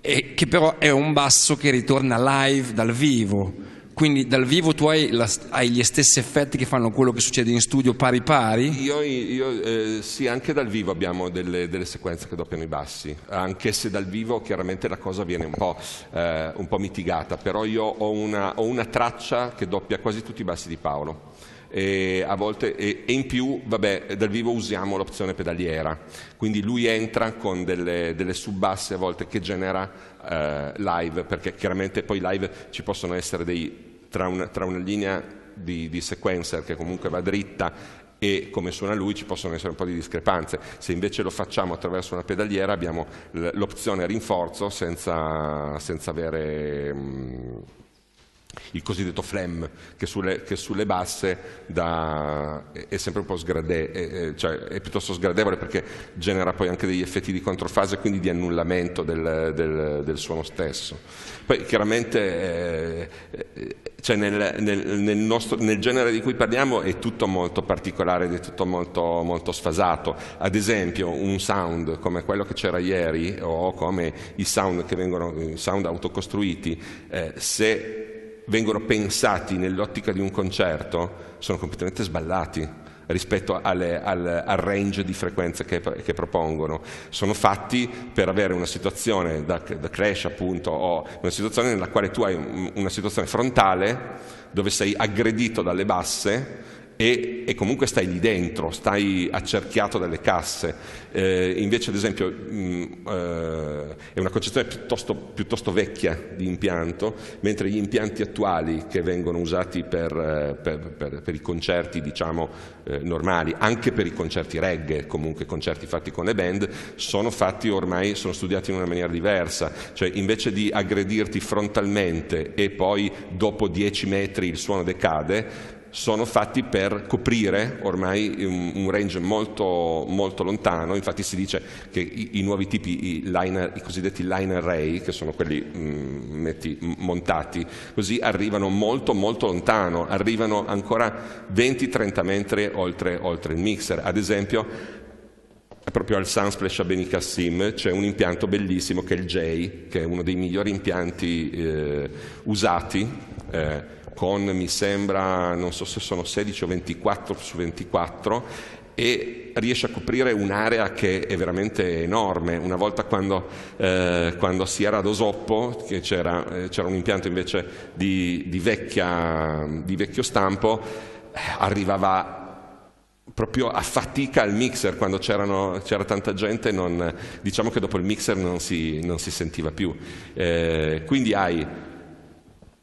che però è un basso che ritorna live dal vivo quindi dal vivo tu hai, la, hai, gli stessi effetti che fanno quello che succede in studio pari pari? Io, io eh, sì, anche dal vivo abbiamo delle, delle, sequenze che doppiano i bassi, anche se dal vivo chiaramente la cosa viene un po', eh, un po mitigata, però io ho una, ho una traccia che doppia quasi tutti i bassi di Paolo. E, volte, e, e, in più vabbè, dal vivo usiamo l'opzione pedaliera quindi lui entra con delle, delle subbasse a volte che genera eh, live perché chiaramente poi live ci possono essere dei tra una, tra una linea di, di sequencer che comunque va dritta e come suona lui ci possono essere un po' di discrepanze. Se invece lo facciamo attraverso una pedaliera abbiamo l'opzione rinforzo senza, senza avere mh, mm, il cosiddetto flam che sulle, che sulle basse da, è sempre un po' sgradevole, cioè è piuttosto sgradevole perché genera poi anche degli effetti di controfase e quindi di annullamento del, del, del, suono stesso. Poi chiaramente eh, cioè nel, nel, nel, nostro, nel, genere di cui parliamo è tutto molto particolare ed è tutto molto, molto sfasato. Ad esempio un sound come quello che c'era ieri o come i sound che vengono, sound autocostruiti, eh, se vengono pensati nell'ottica di un concerto sono completamente sballati rispetto alle, al, al, range di frequenze che, che, propongono. Sono fatti per avere una situazione da, da crash appunto o una situazione nella quale tu hai una situazione frontale dove sei aggredito dalle basse e, e, comunque stai lì dentro, stai accerchiato dalle casse. Eh, invece, ad esempio, mh, mm, eh, è una concezione piuttosto, piuttosto, vecchia di impianto, mentre gli impianti attuali che vengono usati per, eh, per, per, per i concerti, diciamo, eh, normali, anche per i concerti reggae, comunque concerti fatti con le band, sono fatti ormai, sono studiati in una maniera diversa. Cioè, invece di aggredirti frontalmente e poi dopo 10 metri il suono decade, sono fatti per coprire ormai un, un range molto, molto, lontano, infatti si dice che i, i nuovi tipi, i, liner, i, cosiddetti line array, che sono quelli mh, mm, metti, montati, così arrivano molto molto lontano, arrivano ancora 20-30 metri oltre, oltre il mixer. Ad esempio proprio al Sunsplash a Benicassim c'è un impianto bellissimo che è il J, che è uno dei migliori impianti eh, usati eh, con mi sembra, non so se sono 16 o 24 su 24 e riesce a coprire un'area che è veramente enorme. Una volta quando, eh, quando si era ad Osoppo, che c'era, eh, c'era un impianto invece di, di, vecchia, di vecchio stampo, eh, arrivava proprio a fatica al mixer quando c'era tanta gente non, diciamo che dopo il mixer non si, non si sentiva più eh, quindi hai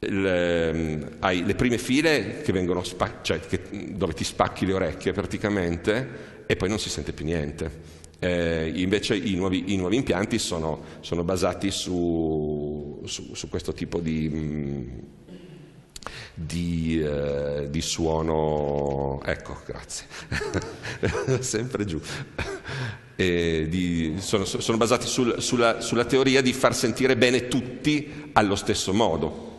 le, ehm, hai le prime file che vengono spa- cioè, che, dove ti spacchi le orecchie praticamente e poi non si sente più niente. Eh, invece i nuovi, i nuovi, impianti sono, sono basati su, su, su, questo tipo di, mm, di, eh, di suono, ecco, grazie, sempre giù. Eh, di, sono, sono, basati sul, sulla, sulla teoria di far sentire bene tutti allo stesso modo,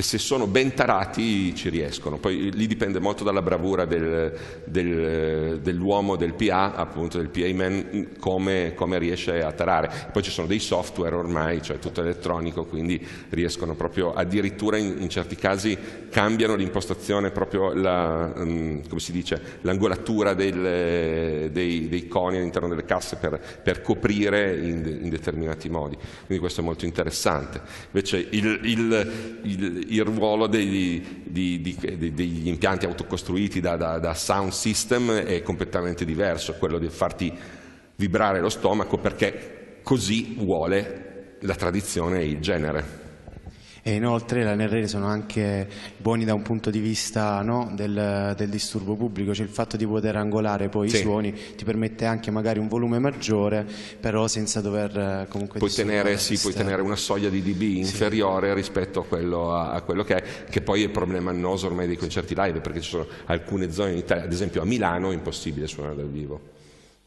e se sono ben tarati ci riescono. Poi lì dipende molto dalla bravura del, del, dell'uomo del PA, appunto del PA man, come, come, riesce a tarare. Poi ci sono dei software ormai, cioè tutto elettronico, quindi riescono proprio, addirittura in, in certi casi cambiano l'impostazione, proprio la, mm, come si dice, l'angolatura del, dei, dei, coni all'interno delle casse per, per coprire in, in, determinati modi. Quindi questo è molto interessante. Invece il, il, il il ruolo degli, di, di, degli impianti autocostruiti da, da, da sound system è completamente diverso, quello di farti vibrare lo stomaco perché così vuole la tradizione e il genere e inoltre la NRR sono anche buoni da un punto di vista no, del, del, disturbo pubblico, cioè il fatto di poter angolare poi sì. i suoni ti permette anche magari un volume maggiore, però senza dover eh, comunque... Puoi tenere, sì, puoi tenere una soglia di dB inferiore sì. rispetto a quello, a, a quello, che è, che poi è il problema annoso ormai dei concerti live, perché ci sono alcune zone in Italia, ad esempio a Milano è impossibile suonare dal vivo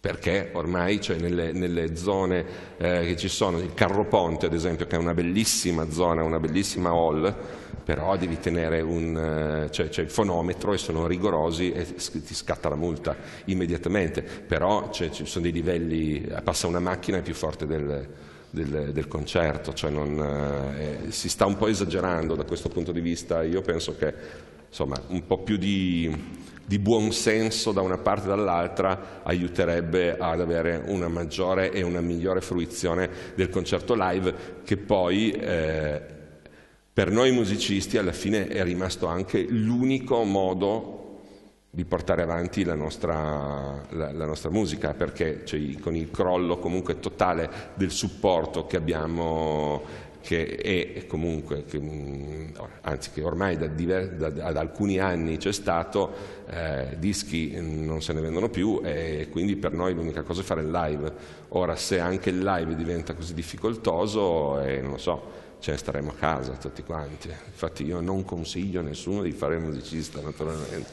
perché ormai cioè, nelle, nelle, zone eh, che ci sono, il Carroponte ad esempio, che è una bellissima zona, una bellissima hall, però devi tenere un, cioè, cioè il fonometro e sono rigorosi e ti scatta la multa immediatamente, però cioè, ci sono dei livelli, passa una macchina è più forte del, del, del concerto, cioè non, eh, eh, si sta un po' esagerando da questo punto di vista, io penso che insomma, un po' più di di buon senso da una parte e dall'altra aiuterebbe ad avere una maggiore e una migliore fruizione del concerto live che poi eh, per noi musicisti alla fine è rimasto anche l'unico modo di portare avanti la nostra, la, la nostra musica, perché cioè, con il crollo comunque totale del supporto che abbiamo che è comunque, che, mm, anzi che ormai da, da, da, da alcuni anni c'è stato, eh, dischi non se ne vendono più e quindi per noi l'unica cosa è fare il live. Ora se anche il live diventa così difficoltoso, eh, non lo so, ce ne staremo a casa tutti quanti. Infatti io non consiglio a nessuno di fare il musicista naturalmente,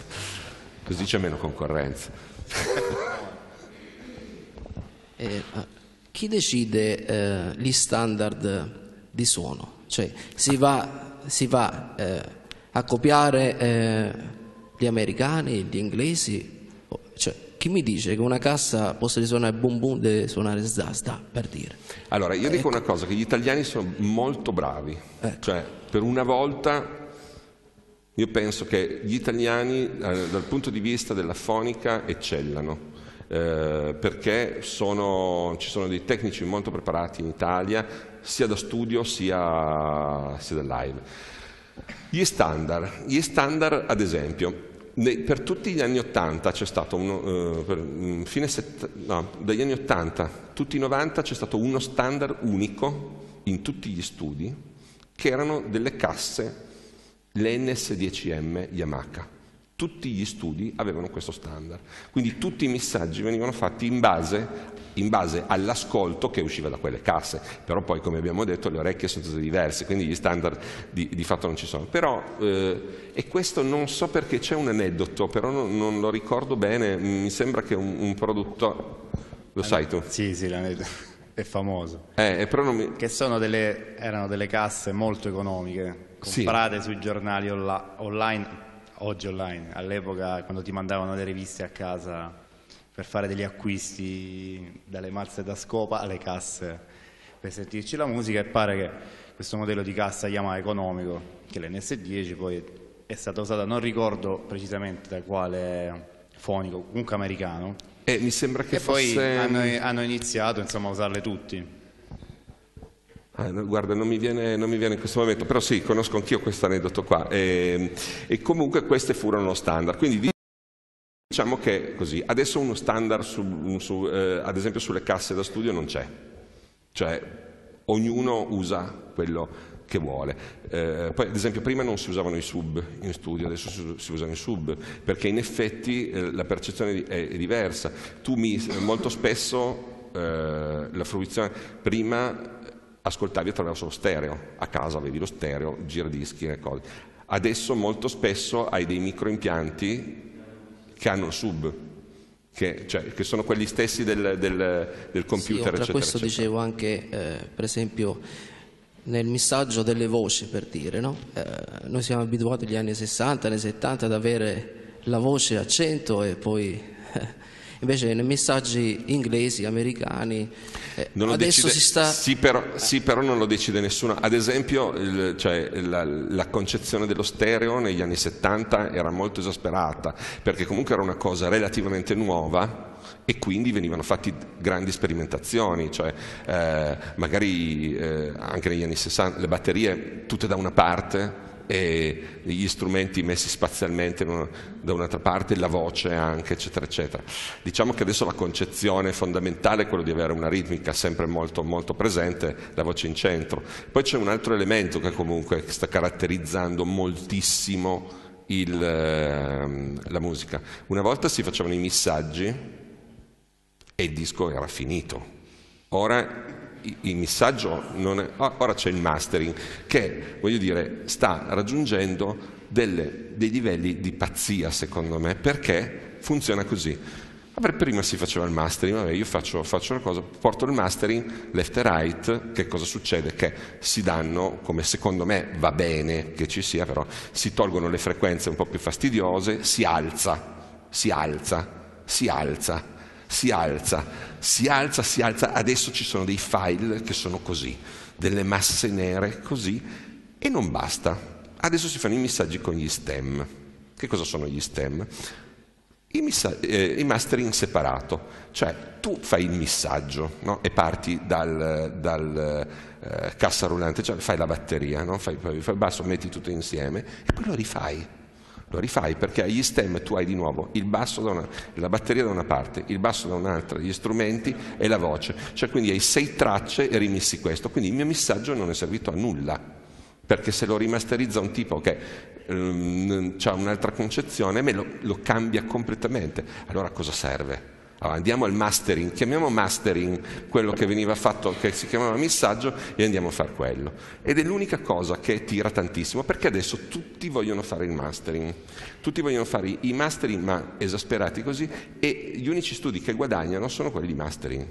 così c'è meno concorrenza. Eh, chi decide eh, gli standard di suono, cioè si va, si va eh, a copiare eh, gli americani, gli inglesi, oh, cioè, chi mi dice che una cassa possa suonare boom boom e suonare zazda per dire. Allora, io dico ecco. una cosa, che gli italiani sono molto bravi, ecco. cioè per una volta io penso che gli italiani eh, dal punto di vista della fonica eccellano. Eh, perché sono, ci sono dei tecnici molto preparati in Italia sia da studio sia, sia da live. Gli standard, gli standard ad esempio, per tutti gli anni 80 c'è stato uno, eh, per, mm, fine set, no, dagli anni 80, tutti i 90 c'è stato uno standard unico in tutti gli studi che erano delle casse, le NS10M Yamaha tutti gli studi avevano questo standard, quindi tutti i messaggi venivano fatti in base, in base all'ascolto che usciva da quelle casse, però poi come abbiamo detto le orecchie sono tutte diverse, quindi gli standard di, di fatto non ci sono. Però, eh, e questo non so perché c'è un aneddoto, però non, non, lo ricordo bene, mi sembra che un, un prodotto... Lo sai tu? Sì, sì, l'aneddoto è famoso. Eh, mi... Che delle, erano delle casse molto economiche, comprate sì. sui giornali online oggi online, all'epoca quando ti mandavano le riviste a casa per fare degli acquisti dalle mazze da scopa alle casse per sentirci la musica e pare che questo modello di cassa chiama economico, che l'NS10, poi è stata usata, non ricordo precisamente da quale fonico, comunque americano. E mi sembra che e fosse... poi hanno, hanno iniziato insomma, a usarle tutti. Ah, no, guarda, non mi, viene, non mi, viene, in questo momento, però sì, conosco anch'io questo aneddoto qua. E, ehm, e, comunque queste furono lo standard. Quindi diciamo che così, adesso uno standard su, su, eh, ad esempio sulle casse da studio non c'è. Cioè ognuno usa quello che vuole. Eh, poi ad esempio prima non si usavano i sub in studio, adesso si usano i sub, perché in effetti eh, la percezione è, è diversa. Tu mi, molto spesso eh, la fruizione prima ascoltavi attraverso lo stereo, a casa avevi lo stereo, giradischi e cose. Adesso molto spesso hai dei microimpianti che hanno sub, che, cioè, che sono quelli stessi del, del, del computer. Sì, tra questo eccetera. dicevo anche, eh, per esempio, nel missaggio delle voci, per dire, no? eh, noi siamo abituati negli anni 60, anni 70 ad avere la voce a 100 e poi... Eh, Invece nei messaggi inglesi, americani, eh, adesso decide, si sta... Sì però, sì però, non lo decide nessuno. Ad esempio il, cioè, la, la, concezione dello stereo negli anni 70 era molto esasperata, perché comunque era una cosa relativamente nuova e quindi venivano fatte grandi sperimentazioni, cioè eh, magari eh, anche negli anni 60 le batterie tutte da una parte e gli strumenti messi spazialmente da un'altra parte, la voce anche, eccetera, eccetera. Diciamo che adesso la concezione fondamentale è quella di avere una ritmica sempre molto, molto presente, la voce in centro. Poi c'è un altro elemento che comunque sta caratterizzando moltissimo il, ehm, la musica. Una volta si facevano i missaggi e il disco era finito. Ora il messaggio non è... Ah, ora c'è il mastering, che, voglio dire, sta raggiungendo delle, dei livelli di pazzia, secondo me, perché funziona così. Vabbè, prima si faceva il mastering, vabbè, io faccio, faccio una cosa, porto il mastering left e right, che cosa succede? Che si danno, come secondo me va bene che ci sia, però si tolgono le frequenze un po' più fastidiose, si alza, si alza, si alza si alza, si alza, si alza, adesso ci sono dei file che sono così, delle masse nere così, e non basta. Adesso si fanno i messaggi con gli stem. Che cosa sono gli stem? I, missa- eh, i mastering separato, cioè tu fai il missaggio no? e parti dal, dal eh, cassa rullante, cioè fai la batteria, no? fai, fai il basso, metti tutto insieme e poi lo rifai lo rifai perché agli stem tu hai di nuovo il basso da una, la batteria da una parte, il basso da un'altra, gli strumenti e la voce. Cioè quindi hai sei tracce e rimessi questo. Quindi il mio messaggio non è servito a nulla. Perché se lo rimasterizza un tipo che um, ehm, ha un'altra concezione, me lo, lo cambia completamente. Allora cosa serve? Allora, andiamo al mastering, chiamiamo mastering quello che veniva fatto, che si chiamava messaggio, e andiamo a fare quello. Ed è l'unica cosa che tira tantissimo, perché adesso tutti vogliono fare il mastering. Tutti vogliono fare i mastering, ma esasperati così, e gli unici studi che guadagnano sono quelli di mastering.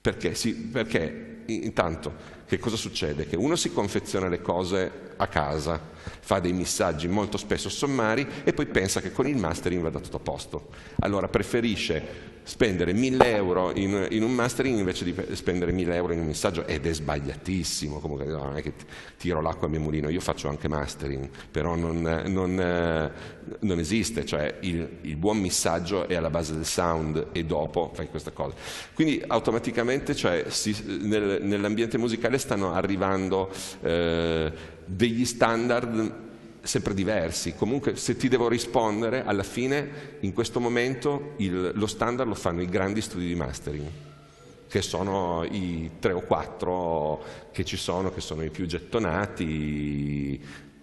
Perché? Sì, perché intanto che cosa succede? Che uno si confeziona le cose a casa, fa dei messaggi molto spesso sommari e poi pensa che con il mastering vada tutto a posto. Allora preferisce spendere 1000 euro in, in, un mastering invece di spendere 1000 euro in un messaggio ed è sbagliatissimo, comunque no, non è che tiro l'acqua al mio mulino, io faccio anche mastering, però non, non, eh, non esiste, cioè il, il, buon messaggio è alla base del sound e dopo fai questa cosa. Quindi automaticamente cioè, nel, nell'ambiente musicale stanno arrivando eh, degli standard sempre diversi. Comunque se ti devo rispondere, alla fine in questo momento il, lo standard lo fanno i grandi studi di mastering che sono i tre o quattro che ci sono, che sono i più gettonati,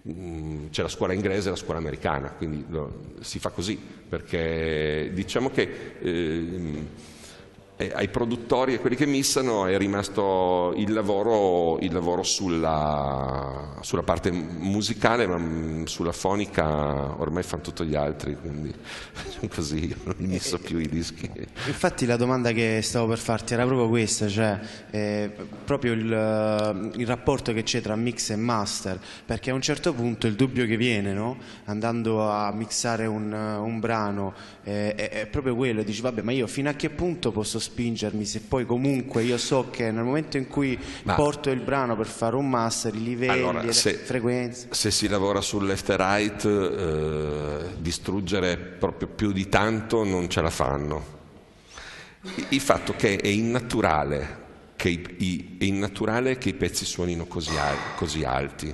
mm, c'è la scuola inglese e la scuola americana, quindi lo, si fa così, perché diciamo che eh, eh, ai produttori e quelli che missano è rimasto il lavoro, il lavoro sulla, sulla, parte musicale, ma mm, sulla fonica ormai fanno tutti gli altri, quindi così non non misso più i dischi. Infatti la domanda che stavo per farti era proprio questa, cioè eh, proprio il, il, rapporto che c'è tra mix e master, perché a un certo punto il dubbio che viene, no? andando a mixare un, un brano, eh, è, è proprio quello, dici vabbè ma io fino a che punto posso spingermi se poi comunque io so che nel momento in cui Ma porto il brano per fare un master, i livelli, allora, le se, frequenze... Se si lavora sul left e right, eh, distruggere proprio più di tanto non ce la fanno. Il fatto che è innaturale che i, i, è innaturale che i pezzi suonino così, al, così alti,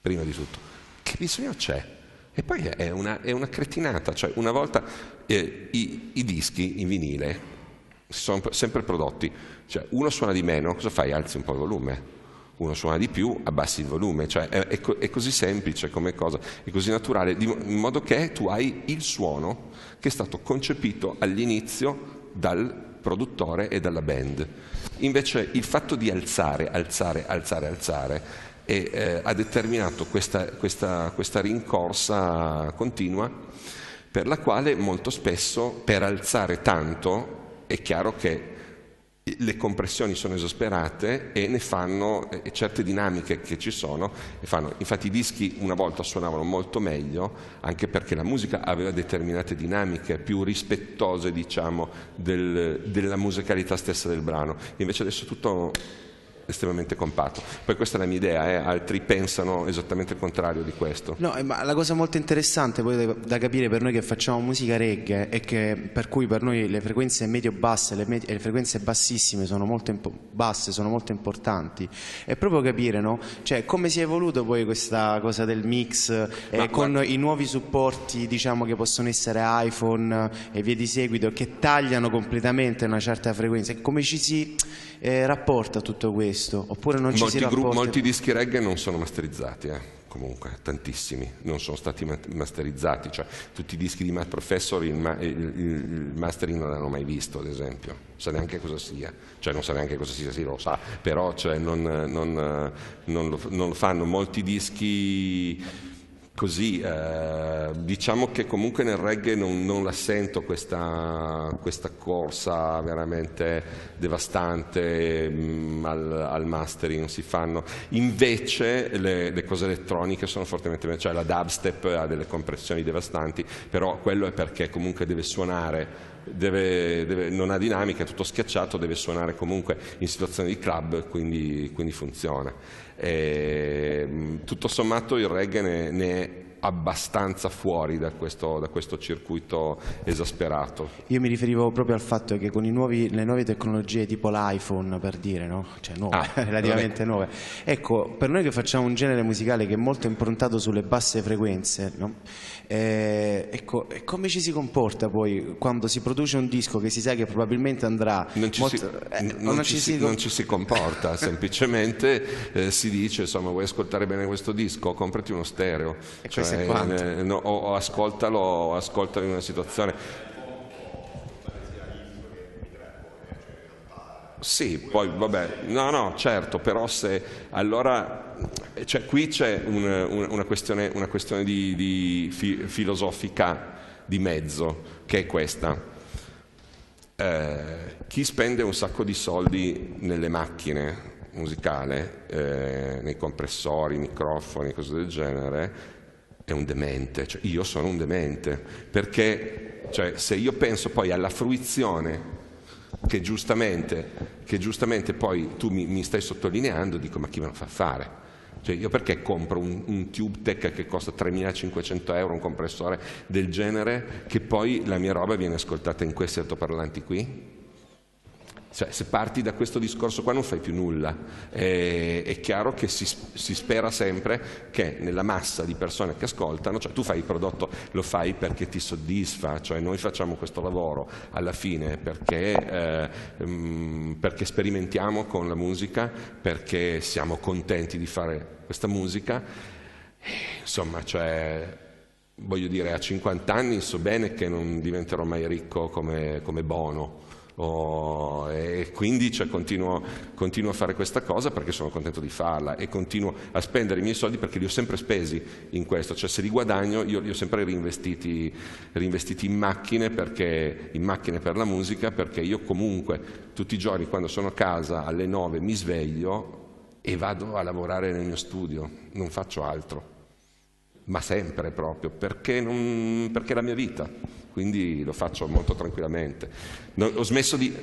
prima di tutto. Che bisogno c'è? E poi è una, è una cretinata, cioè una volta eh, i, i dischi in vinile sono sempre prodotti. Cioè, uno suona di meno, cosa fai? Alzi un po' il volume. Uno suona di più, abbassi il volume. Cioè, è, è, è così semplice come cosa, è così naturale, in modo che tu hai il suono che è stato concepito all'inizio dal produttore e dalla band. Invece il fatto di alzare, alzare, alzare, alzare e, eh, ha determinato questa, questa, questa rincorsa continua per la quale molto spesso per alzare tanto è chiaro che le compressioni sono esasperate e ne fanno e certe dinamiche che ci sono infatti i dischi una volta suonavano molto meglio anche perché la musica aveva determinate dinamiche più rispettose diciamo del, della musicalità stessa del brano invece adesso tutto estremamente compatto. Poi questa è la mia idea, eh? altri pensano esattamente il contrario di questo. No, eh, ma la cosa molto interessante poi da, capire per noi che facciamo musica reggae è che per cui per noi le frequenze medio-basse e le, frequenze bassissime sono molto basse sono molto importanti. È proprio capire no? cioè, come si è evoluto poi questa cosa del mix eh, con guarda... i nuovi supporti diciamo, che possono essere iPhone eh, e via di seguito che tagliano completamente una certa frequenza e come ci si eh, rapporta a tutto questo questo, oppure non ci molti si rapporta... Molti dischi reggae non sono masterizzati, eh? comunque tantissimi, non sono stati masterizzati, cioè tutti i dischi di Matt Professor il, ma il, il mastering non l'hanno mai visto, ad esempio, non sa neanche cosa sia, cioè non sa neanche cosa sia, sì lo sa, però cioè, non, non, non, lo, non lo fanno molti dischi così. Eh, diciamo che comunque nel reggae non, non la sento questa, questa, corsa veramente devastante mh, mm, al, al, mastering, si fanno. Invece le, le cose elettroniche sono fortemente, cioè la dubstep ha delle compressioni devastanti, però quello è perché comunque deve suonare Deve, deve, non ha dinamica, è tutto schiacciato, deve suonare comunque in situazioni di club, quindi, quindi funziona. E, eh, tutto sommato il reggae ne, ne è abbastanza fuori da questo, da questo, circuito esasperato. Io mi riferivo proprio al fatto che con nuovi, le nuove tecnologie tipo l'iPhone, per dire, no? cioè nuove, ah, relativamente vabbè. nuove, ecco, per noi che facciamo un genere musicale che è molto improntato sulle basse frequenze, no? Eh, ecco, e come ci si comporta poi quando si produce un disco che si sa che probabilmente andrà... Non ci, si, eh, non ci, si, comporta, semplicemente eh, si dice insomma vuoi ascoltare bene questo disco, comprati uno stereo e cioè, eh, no, o, o ascoltalo o ascoltalo in una situazione Sì, poi vabbè, no, no, certo, però se allora cioè, qui c'è un, un, una questione, una questione di, di fi, filosofica di mezzo, che è questa. Eh, chi spende un sacco di soldi nelle macchine musicale, eh, nei compressori, microfoni, cose del genere, è un demente. Cioè, io sono un demente, perché cioè, se io penso poi alla fruizione che giustamente, che giustamente poi tu mi, mi, stai sottolineando, dico ma chi me lo fa fare? Cioè io perché compro un, un TubeTech che costa 3.500 euro, un compressore del genere, che poi la mia roba viene ascoltata in questi altoparlanti qui? Cioè, se parti da questo discorso qua non fai più nulla. E, è chiaro che si, si, spera sempre che nella massa di persone che ascoltano, cioè tu fai il prodotto, lo fai perché ti soddisfa, cioè noi facciamo questo lavoro alla fine perché, eh, mm, perché sperimentiamo con la musica, perché siamo contenti di fare questa musica. E, insomma, cioè, voglio dire, a 50 anni so bene che non diventerò mai ricco come, come Bono Oh, e quindi cioè, continuo, continuo, a fare questa cosa perché sono contento di farla e continuo a spendere i miei soldi perché li ho sempre spesi in questo, cioè se li guadagno io li ho sempre reinvestiti, reinvestiti in, macchine perché, in macchine per la musica perché io comunque tutti i giorni quando sono a casa alle 9 mi sveglio e vado a lavorare nel mio studio, non faccio altro ma sempre proprio, perché, non, perché, è la mia vita, quindi lo faccio molto tranquillamente. No, ho, smesso di,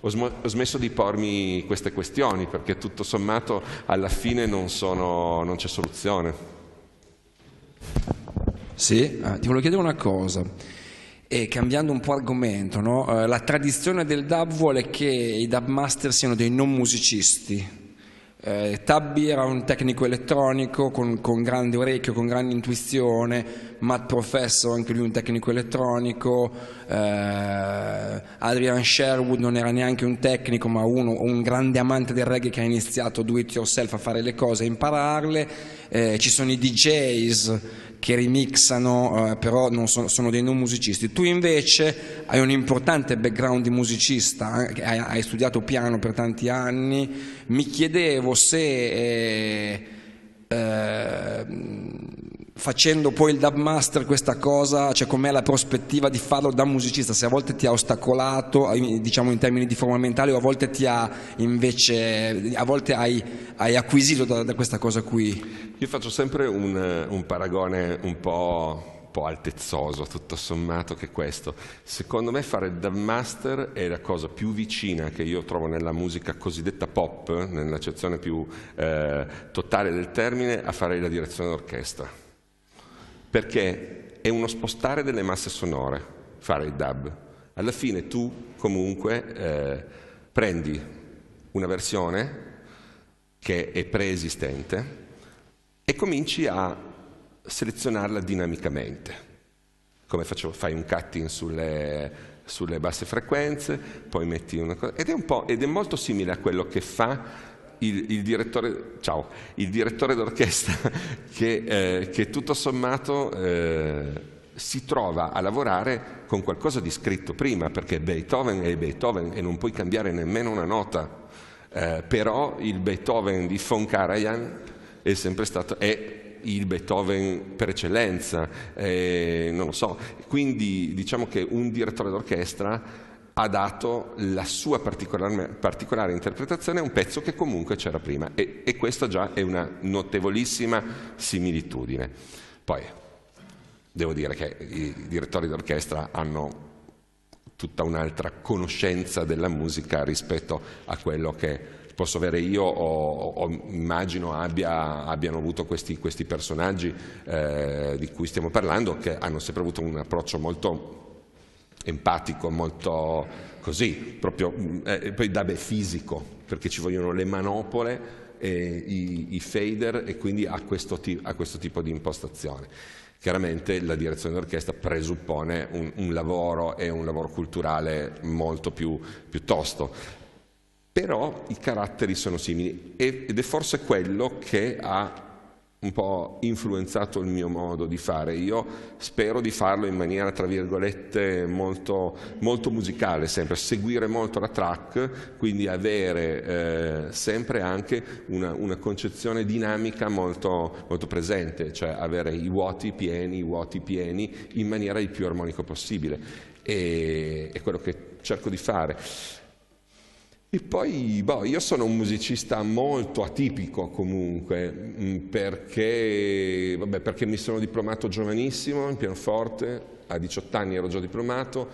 ho, sm ho, smesso di, pormi queste questioni, perché tutto sommato alla fine non, non c'è soluzione. Sì, ah, ti volevo chiedere una cosa. E cambiando un po' argomento, no? Eh, la tradizione del dub vuole che i dub master siano dei non musicisti, eh, Tabby era un tecnico elettronico con, con, grande orecchio, con grande intuizione, Matt Professor anche lui un tecnico elettronico, eh, Adrian Sherwood non era neanche un tecnico ma uno, un grande amante del reggae che ha iniziato do it yourself a fare le cose, a impararle, eh, ci sono i DJs che remixano, eh, però sono, sono, dei non musicisti. Tu invece hai un importante background di musicista, eh, hai, hai, studiato piano per tanti anni, mi chiedevo se... Eh, eh facendo poi il dub master questa cosa, cioè com'è la prospettiva di farlo da musicista, se a volte ti ha ostacolato, eh, diciamo in termini di forma mentale, o a volte ti ha invece, a volte hai, hai acquisito da, da, questa cosa qui? Io faccio sempre un, un paragone un po' altezzoso tutto sommato che questo. Secondo me fare il dub master è la cosa più vicina che io trovo nella musica cosiddetta pop, nell'accezione più eh, totale del termine, a fare la direzione d'orchestra perché è uno spostare delle masse sonore fare il dub. Alla fine tu comunque eh, prendi una versione che è preesistente e cominci a selezionarla dinamicamente. Come faccio, fai un cutting sulle, sulle basse frequenze, poi metti una cosa... Ed è, ed è molto simile a quello che fa il, il, direttore, ciao, il direttore d'orchestra che, eh, che tutto sommato eh, si trova a lavorare con qualcosa di scritto prima, perché Beethoven è Beethoven e non puoi cambiare nemmeno una nota. Eh, però il Beethoven di von Karajan è sempre stato, è il Beethoven per eccellenza, eh, non lo so. Quindi diciamo che un direttore d'orchestra ha dato la sua particolare, particolare interpretazione a un pezzo che comunque c'era prima e, e questa già è una notevolissima similitudine. Poi devo dire che i direttori d'orchestra hanno tutta un'altra conoscenza della musica rispetto a quello che posso avere io o, o immagino abbia, abbiano avuto questi, questi personaggi eh, di cui stiamo parlando che hanno sempre avuto un approccio molto empatico, molto così, proprio, mm, eh, poi da beh, fisico, perché ci vogliono le manopole, i, i, fader e quindi ha questo, ha questo tipo di impostazione. Chiaramente la direzione d'orchestra presuppone un, un, lavoro e un lavoro culturale molto più, più tosto, però i caratteri sono simili ed è forse quello che ha un po' influenzato il mio modo di fare. Io spero di farlo in maniera, tra virgolette, molto, molto musicale, sempre seguire molto la track, quindi avere eh, sempre anche una, una concezione dinamica molto, molto, presente, cioè avere i vuoti pieni, i vuoti pieni, in maniera il più armonico possibile. E, è quello che cerco di fare. E poi, boh, io sono un musicista molto atipico comunque, mm, perché, vabbè, perché mi sono diplomato giovanissimo in pianoforte, a 18 anni ero già diplomato,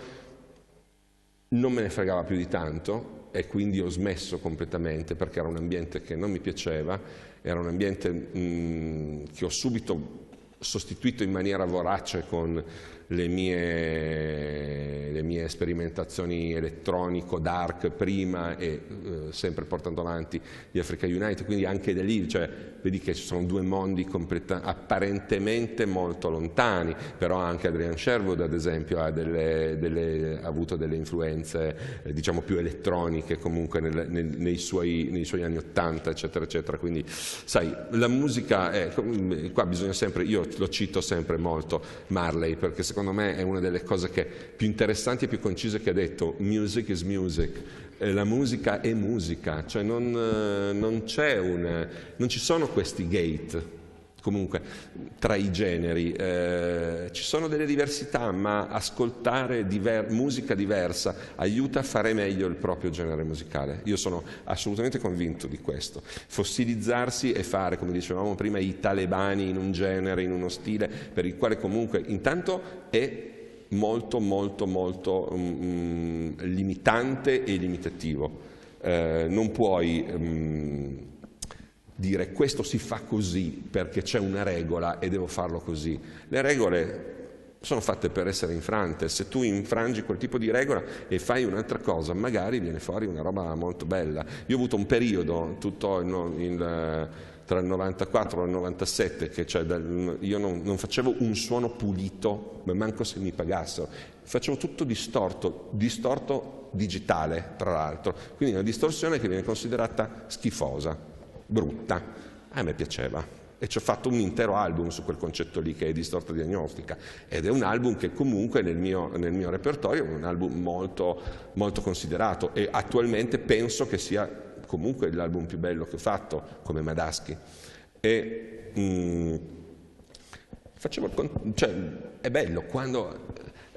non me ne fregava più di tanto, e quindi ho smesso completamente perché era un ambiente che non mi piaceva, era un ambiente mh, mm, che ho subito sostituito in maniera vorace con le mie, le mie sperimentazioni elettronico, dark prima e eh, sempre portando avanti gli Africa United, quindi anche da lì, cioè, vedi che ci sono due mondi apparentemente molto lontani, però anche Adrian Sherwood ad esempio ha, delle, delle, ha avuto delle influenze eh, diciamo più elettroniche comunque nel, nel, nei, suoi, nei, suoi, anni 80 eccetera eccetera, quindi sai la musica, è, qua bisogna sempre, io lo cito sempre molto Marley perché se secondo me è una delle cose più interessanti e più concise che ha detto, music is music, eh, la musica è musica, cioè non, eh, non, una, non ci sono questi gate, comunque tra i generi. Eh, ci sono delle diversità, ma ascoltare diver musica diversa aiuta a fare meglio il proprio genere musicale. Io sono assolutamente convinto di questo. Fossilizzarsi e fare, come dicevamo prima, i talebani in un genere, in uno stile, per il quale comunque intanto è molto molto molto um, limitante e limitativo. Eh, non puoi... Um, dire questo si fa così perché c'è una regola e devo farlo così. Le regole sono fatte per essere infrante, se tu infrangi quel tipo di regola e fai un'altra cosa, magari viene fuori una roba molto bella. Io ho avuto un periodo tutto il, il, tra il 94 e il 97 che cioè, io non, non facevo un suono pulito, ma manco se mi pagassero, facevo tutto distorto, distorto digitale tra l'altro, quindi una distorsione che viene considerata schifosa brutta. A me piaceva e ci ho fatto un intero album su quel concetto lì che è distorta diagnostica ed è un album che comunque nel mio, nel mio repertorio è un album molto, molto considerato e attualmente penso che sia comunque l'album più bello che ho fatto come Madaschi e mh, mm, facevo cioè, è bello quando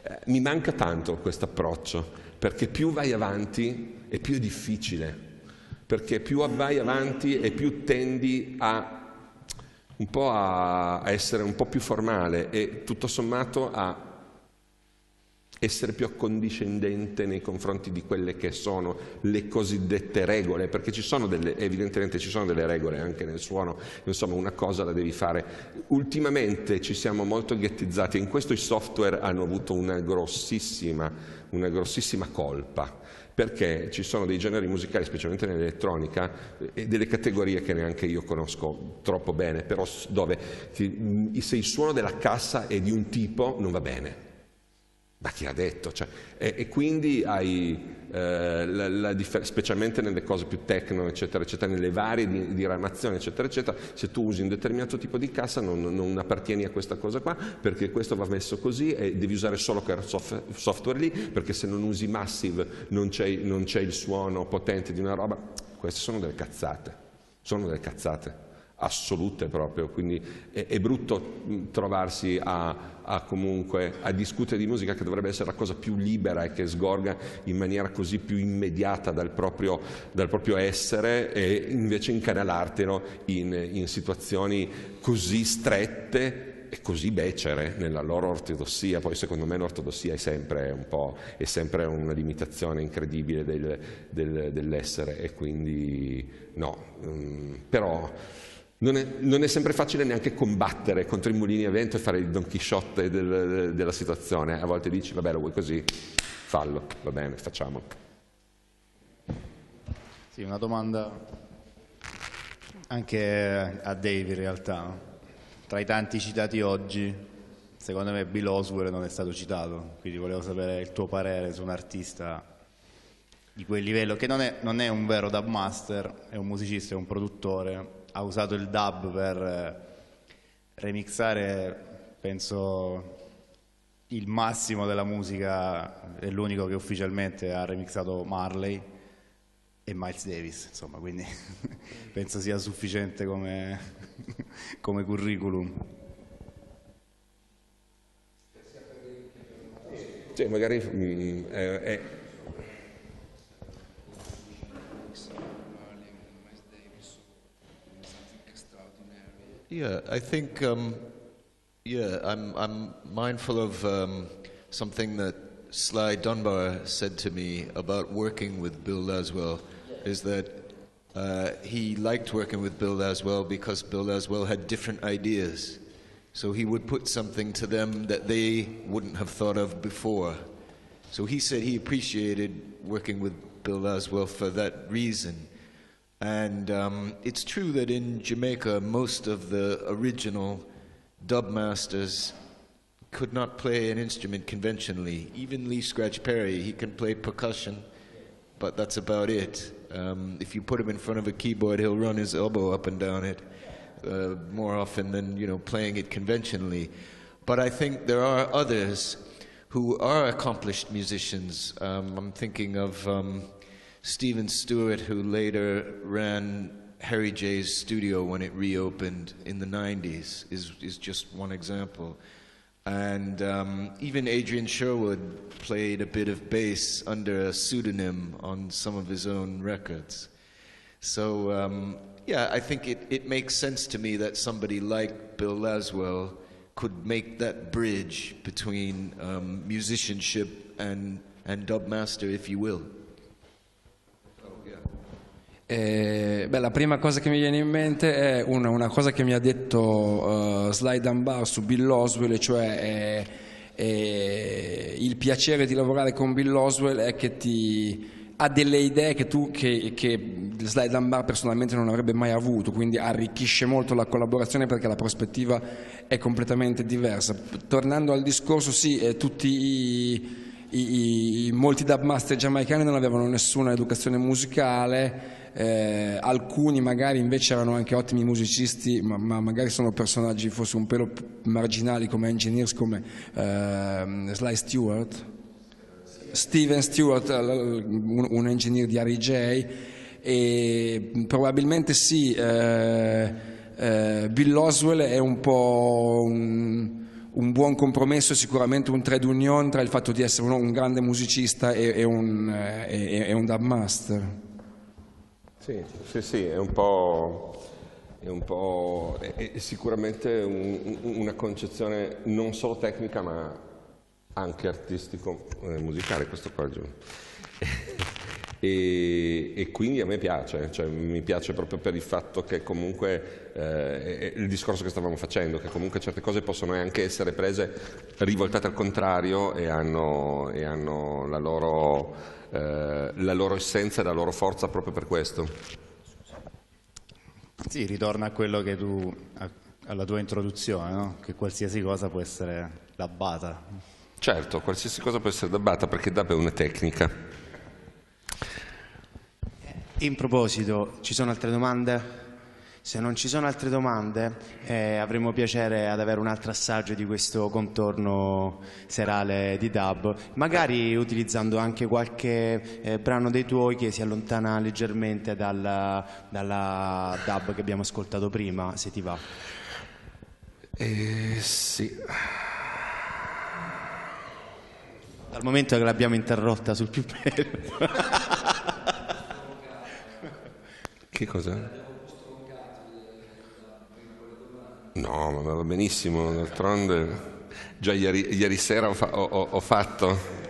eh, mi manca tanto questo approccio perché più vai avanti e più è difficile perché più vai avanti e più tendi a un po' a essere un po' più formale e tutto sommato a essere più accondiscendente nei confronti di quelle che sono le cosiddette regole, perché ci sono delle, evidentemente ci sono delle regole anche nel suono, insomma una cosa la devi fare. Ultimamente ci siamo molto ghettizzati, in questo i software hanno avuto una grossissima, una grossissima colpa, perché ci sono dei generi musicali, specialmente nell'elettronica, e delle categorie che neanche io conosco troppo bene, però dove se il suono della cassa è di un tipo non va bene. Ma chi l'ha detto? Cioè, e, e, quindi hai eh, la, la specialmente nelle cose più tecno, eccetera, eccetera, nelle varie di, diramazioni, eccetera, eccetera, se tu usi un determinato tipo di cassa non, non, appartieni a questa cosa qua, perché questo va messo così e devi usare solo quel soft, software lì, perché se non usi Massive non c'è il suono potente di una roba. Queste sono delle cazzate, sono delle cazzate assolute proprio, quindi è, è brutto mm, trovarsi a, a, comunque, a, discutere di musica che dovrebbe essere la cosa più libera e che sgorga in maniera così più immediata dal proprio, dal proprio essere e invece incanalartelo in, in situazioni così strette e così becere nella loro ortodossia, poi secondo me l'ortodossia è sempre un po' è sempre una limitazione incredibile del, del, dell'essere e quindi no, um, però non è, non è, sempre facile neanche combattere contro i mulini a vento e fare il Don Chisciotte del, della situazione. A volte dici, vabbè, lo vuoi così, fallo, va bene, facciamo. Sì, una domanda anche a Dave in realtà. Tra i tanti citati oggi, secondo me Bill Oswell non è stato citato, quindi volevo sapere il tuo parere su un artista di quel livello, che non è, non è un vero dub master, è un musicista, è un produttore, ha usato il dub per eh, remixare, penso, il massimo della musica, è l'unico che ufficialmente ha remixato Marley e Miles Davis, insomma, quindi penso sia sufficiente come, come curriculum. Cioè, magari eh, eh. Yeah, I think, um, yeah, I'm, I'm mindful of um, something that Sly Dunbar said to me about working with Bill Laswell, is that uh, he liked working with Bill Laswell because Bill Laswell had different ideas. So he would put something to them that they wouldn't have thought of before. So he said he appreciated working with Bill Laswell for that reason. And um, it's true that in Jamaica, most of the original dub masters could not play an instrument conventionally. Even Lee Scratch Perry, he can play percussion, but that's about it. Um, if you put him in front of a keyboard, he'll run his elbow up and down it uh, more often than you know playing it conventionally. But I think there are others who are accomplished musicians. Um, I'm thinking of um, Stephen Stewart, who later ran Harry J's studio when it reopened in the 90s, is, is just one example. And um, even Adrian Sherwood played a bit of bass under a pseudonym on some of his own records. So, um, yeah, I think it, it makes sense to me that somebody like Bill Laswell could make that bridge between um, musicianship and, and dub master, if you will. Eh, beh, la prima cosa che mi viene in mente è una, una cosa che mi ha detto uh, Sly Dunbar su Bill Oswell, cioè eh, eh, il piacere di lavorare con Bill Oswell è che ti ha delle idee che tu che, che Sly Dunbar personalmente non avrebbe mai avuto, quindi arricchisce molto la collaborazione perché la prospettiva è completamente diversa. Tornando al discorso, sì, eh, tutti i, i, i molti dubmaster giamaicani non avevano nessuna educazione musicale eh, alcuni magari invece erano anche ottimi musicisti, ma, ma, magari sono personaggi forse un pelo marginali come engineers come eh, Sly Stewart, Steven Stewart, un, un engineer di RJ, e probabilmente sì, eh, eh Bill Oswell è un po' un un buon compromesso, sicuramente un trade union tra il fatto di essere uno, un grande musicista e, e un, eh, e un dub master. Sì, sì, sì è un po'... È, un po', è, sicuramente un, una concezione non solo tecnica ma anche artistico-musicale, eh, questo qua giù e, e, quindi a me piace, cioè, mi piace proprio per il fatto che comunque eh, il discorso che stavamo facendo, che comunque certe cose possono anche essere prese rivoltate al contrario e hanno, e hanno la, loro, eh, la loro essenza e la loro forza proprio per questo. Sì, ritorna a quello che tu, alla tua introduzione, no? che qualsiasi cosa può essere dabbata. Certo, qualsiasi cosa può essere dabbata perché dab è una tecnica. In proposito, ci sono altre domande? Se non ci sono altre domande, eh, avremo piacere ad avere un altro assaggio di questo contorno serale di Dub, magari utilizzando anche qualche eh, brano dei tuoi che si allontana leggermente dalla, dalla Dub che abbiamo ascoltato prima, se ti va. Eh, sì. Dal momento che l'abbiamo interrotta sul più bello. Che cosa? No, ma va benissimo, d'altronde già ieri, ieri sera ho, ho, ho fatto.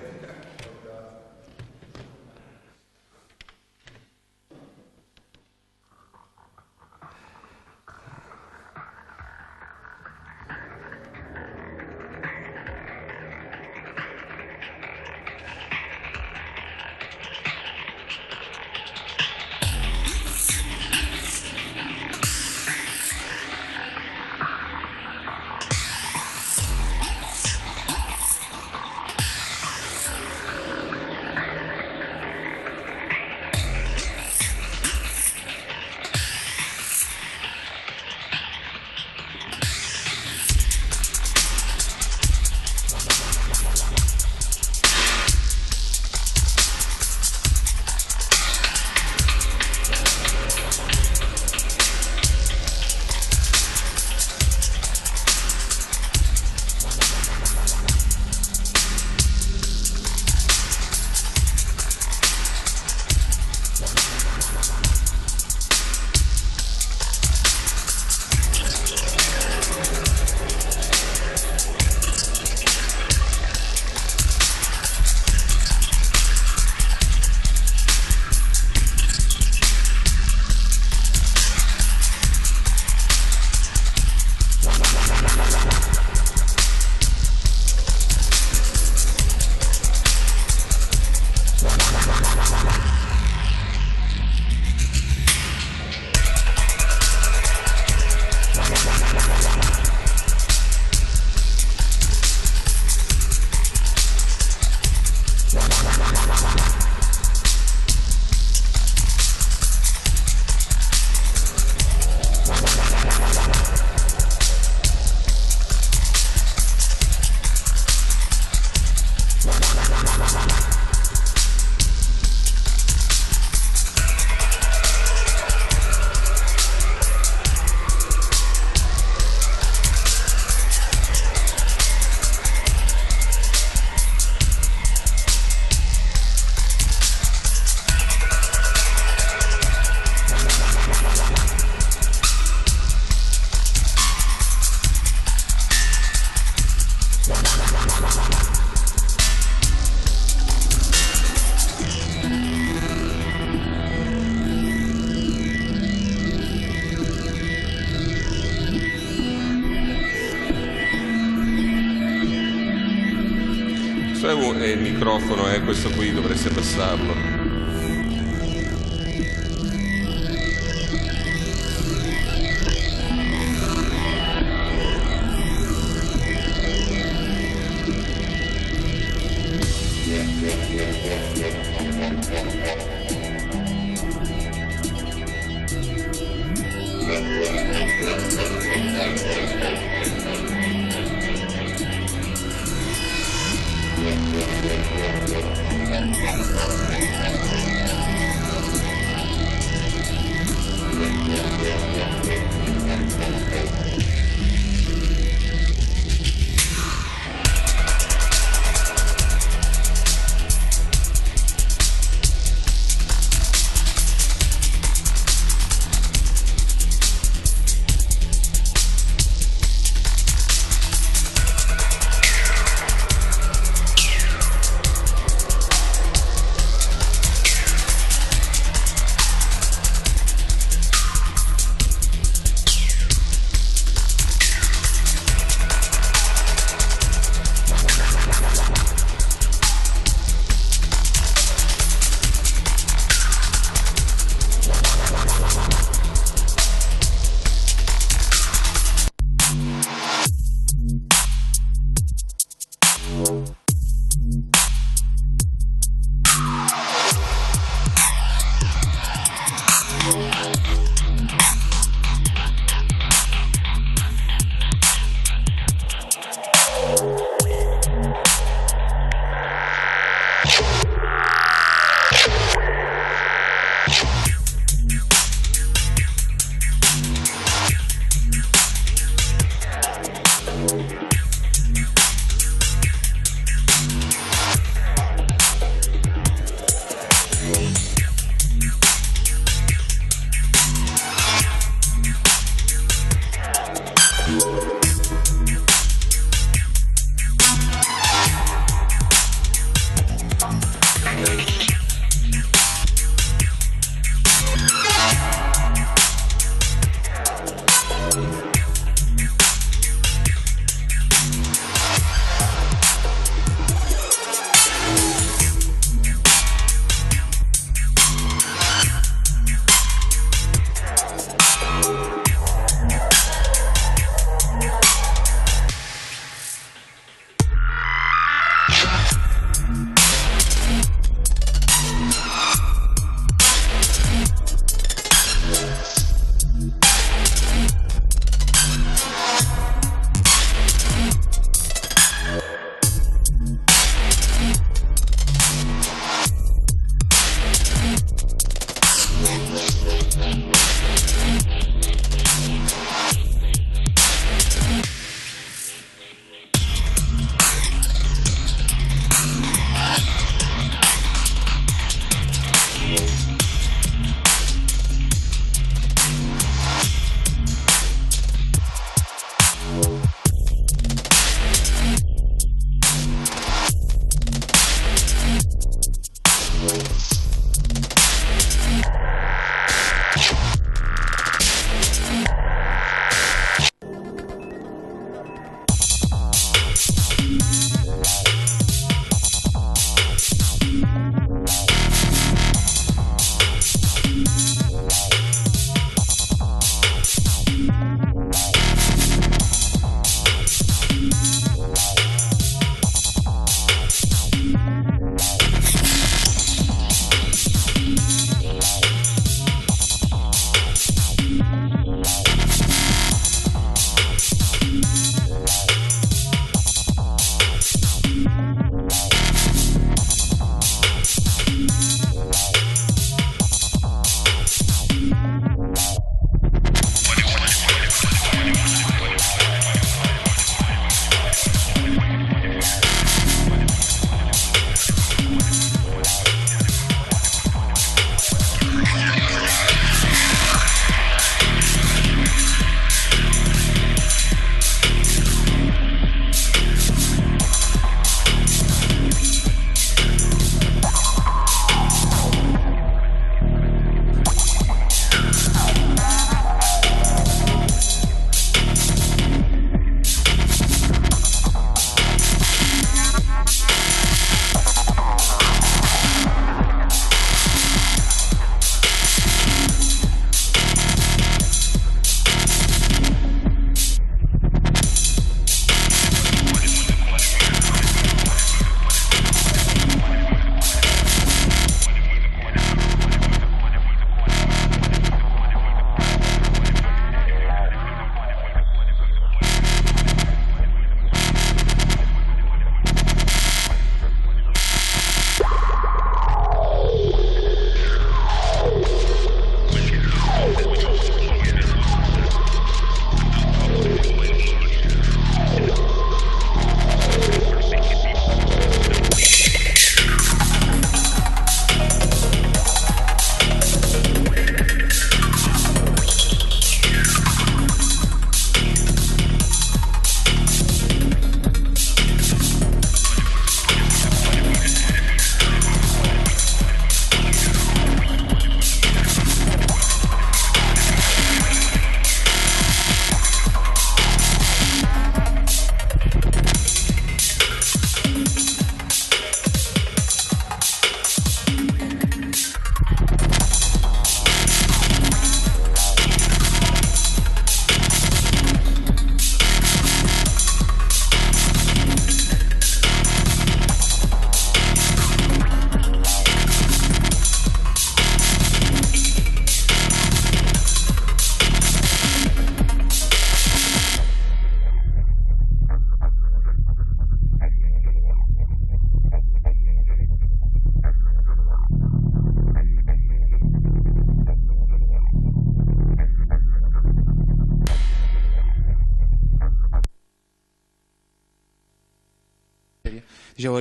capacidade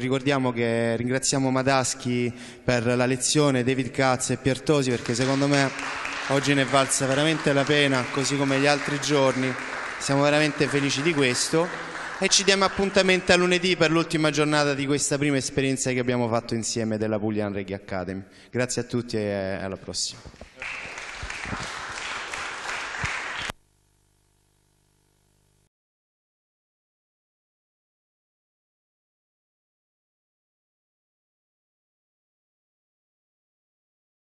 ricordiamo che ringraziamo Madaschi per la lezione, David Katz e Piertosi perché secondo me oggi ne è valsa veramente la pena, così come gli altri giorni. Siamo veramente felici di questo e ci diamo appuntamento a lunedì per l'ultima giornata di questa prima esperienza che abbiamo fatto insieme della Puglian Reggae Academy. Grazie a tutti e alla prossima.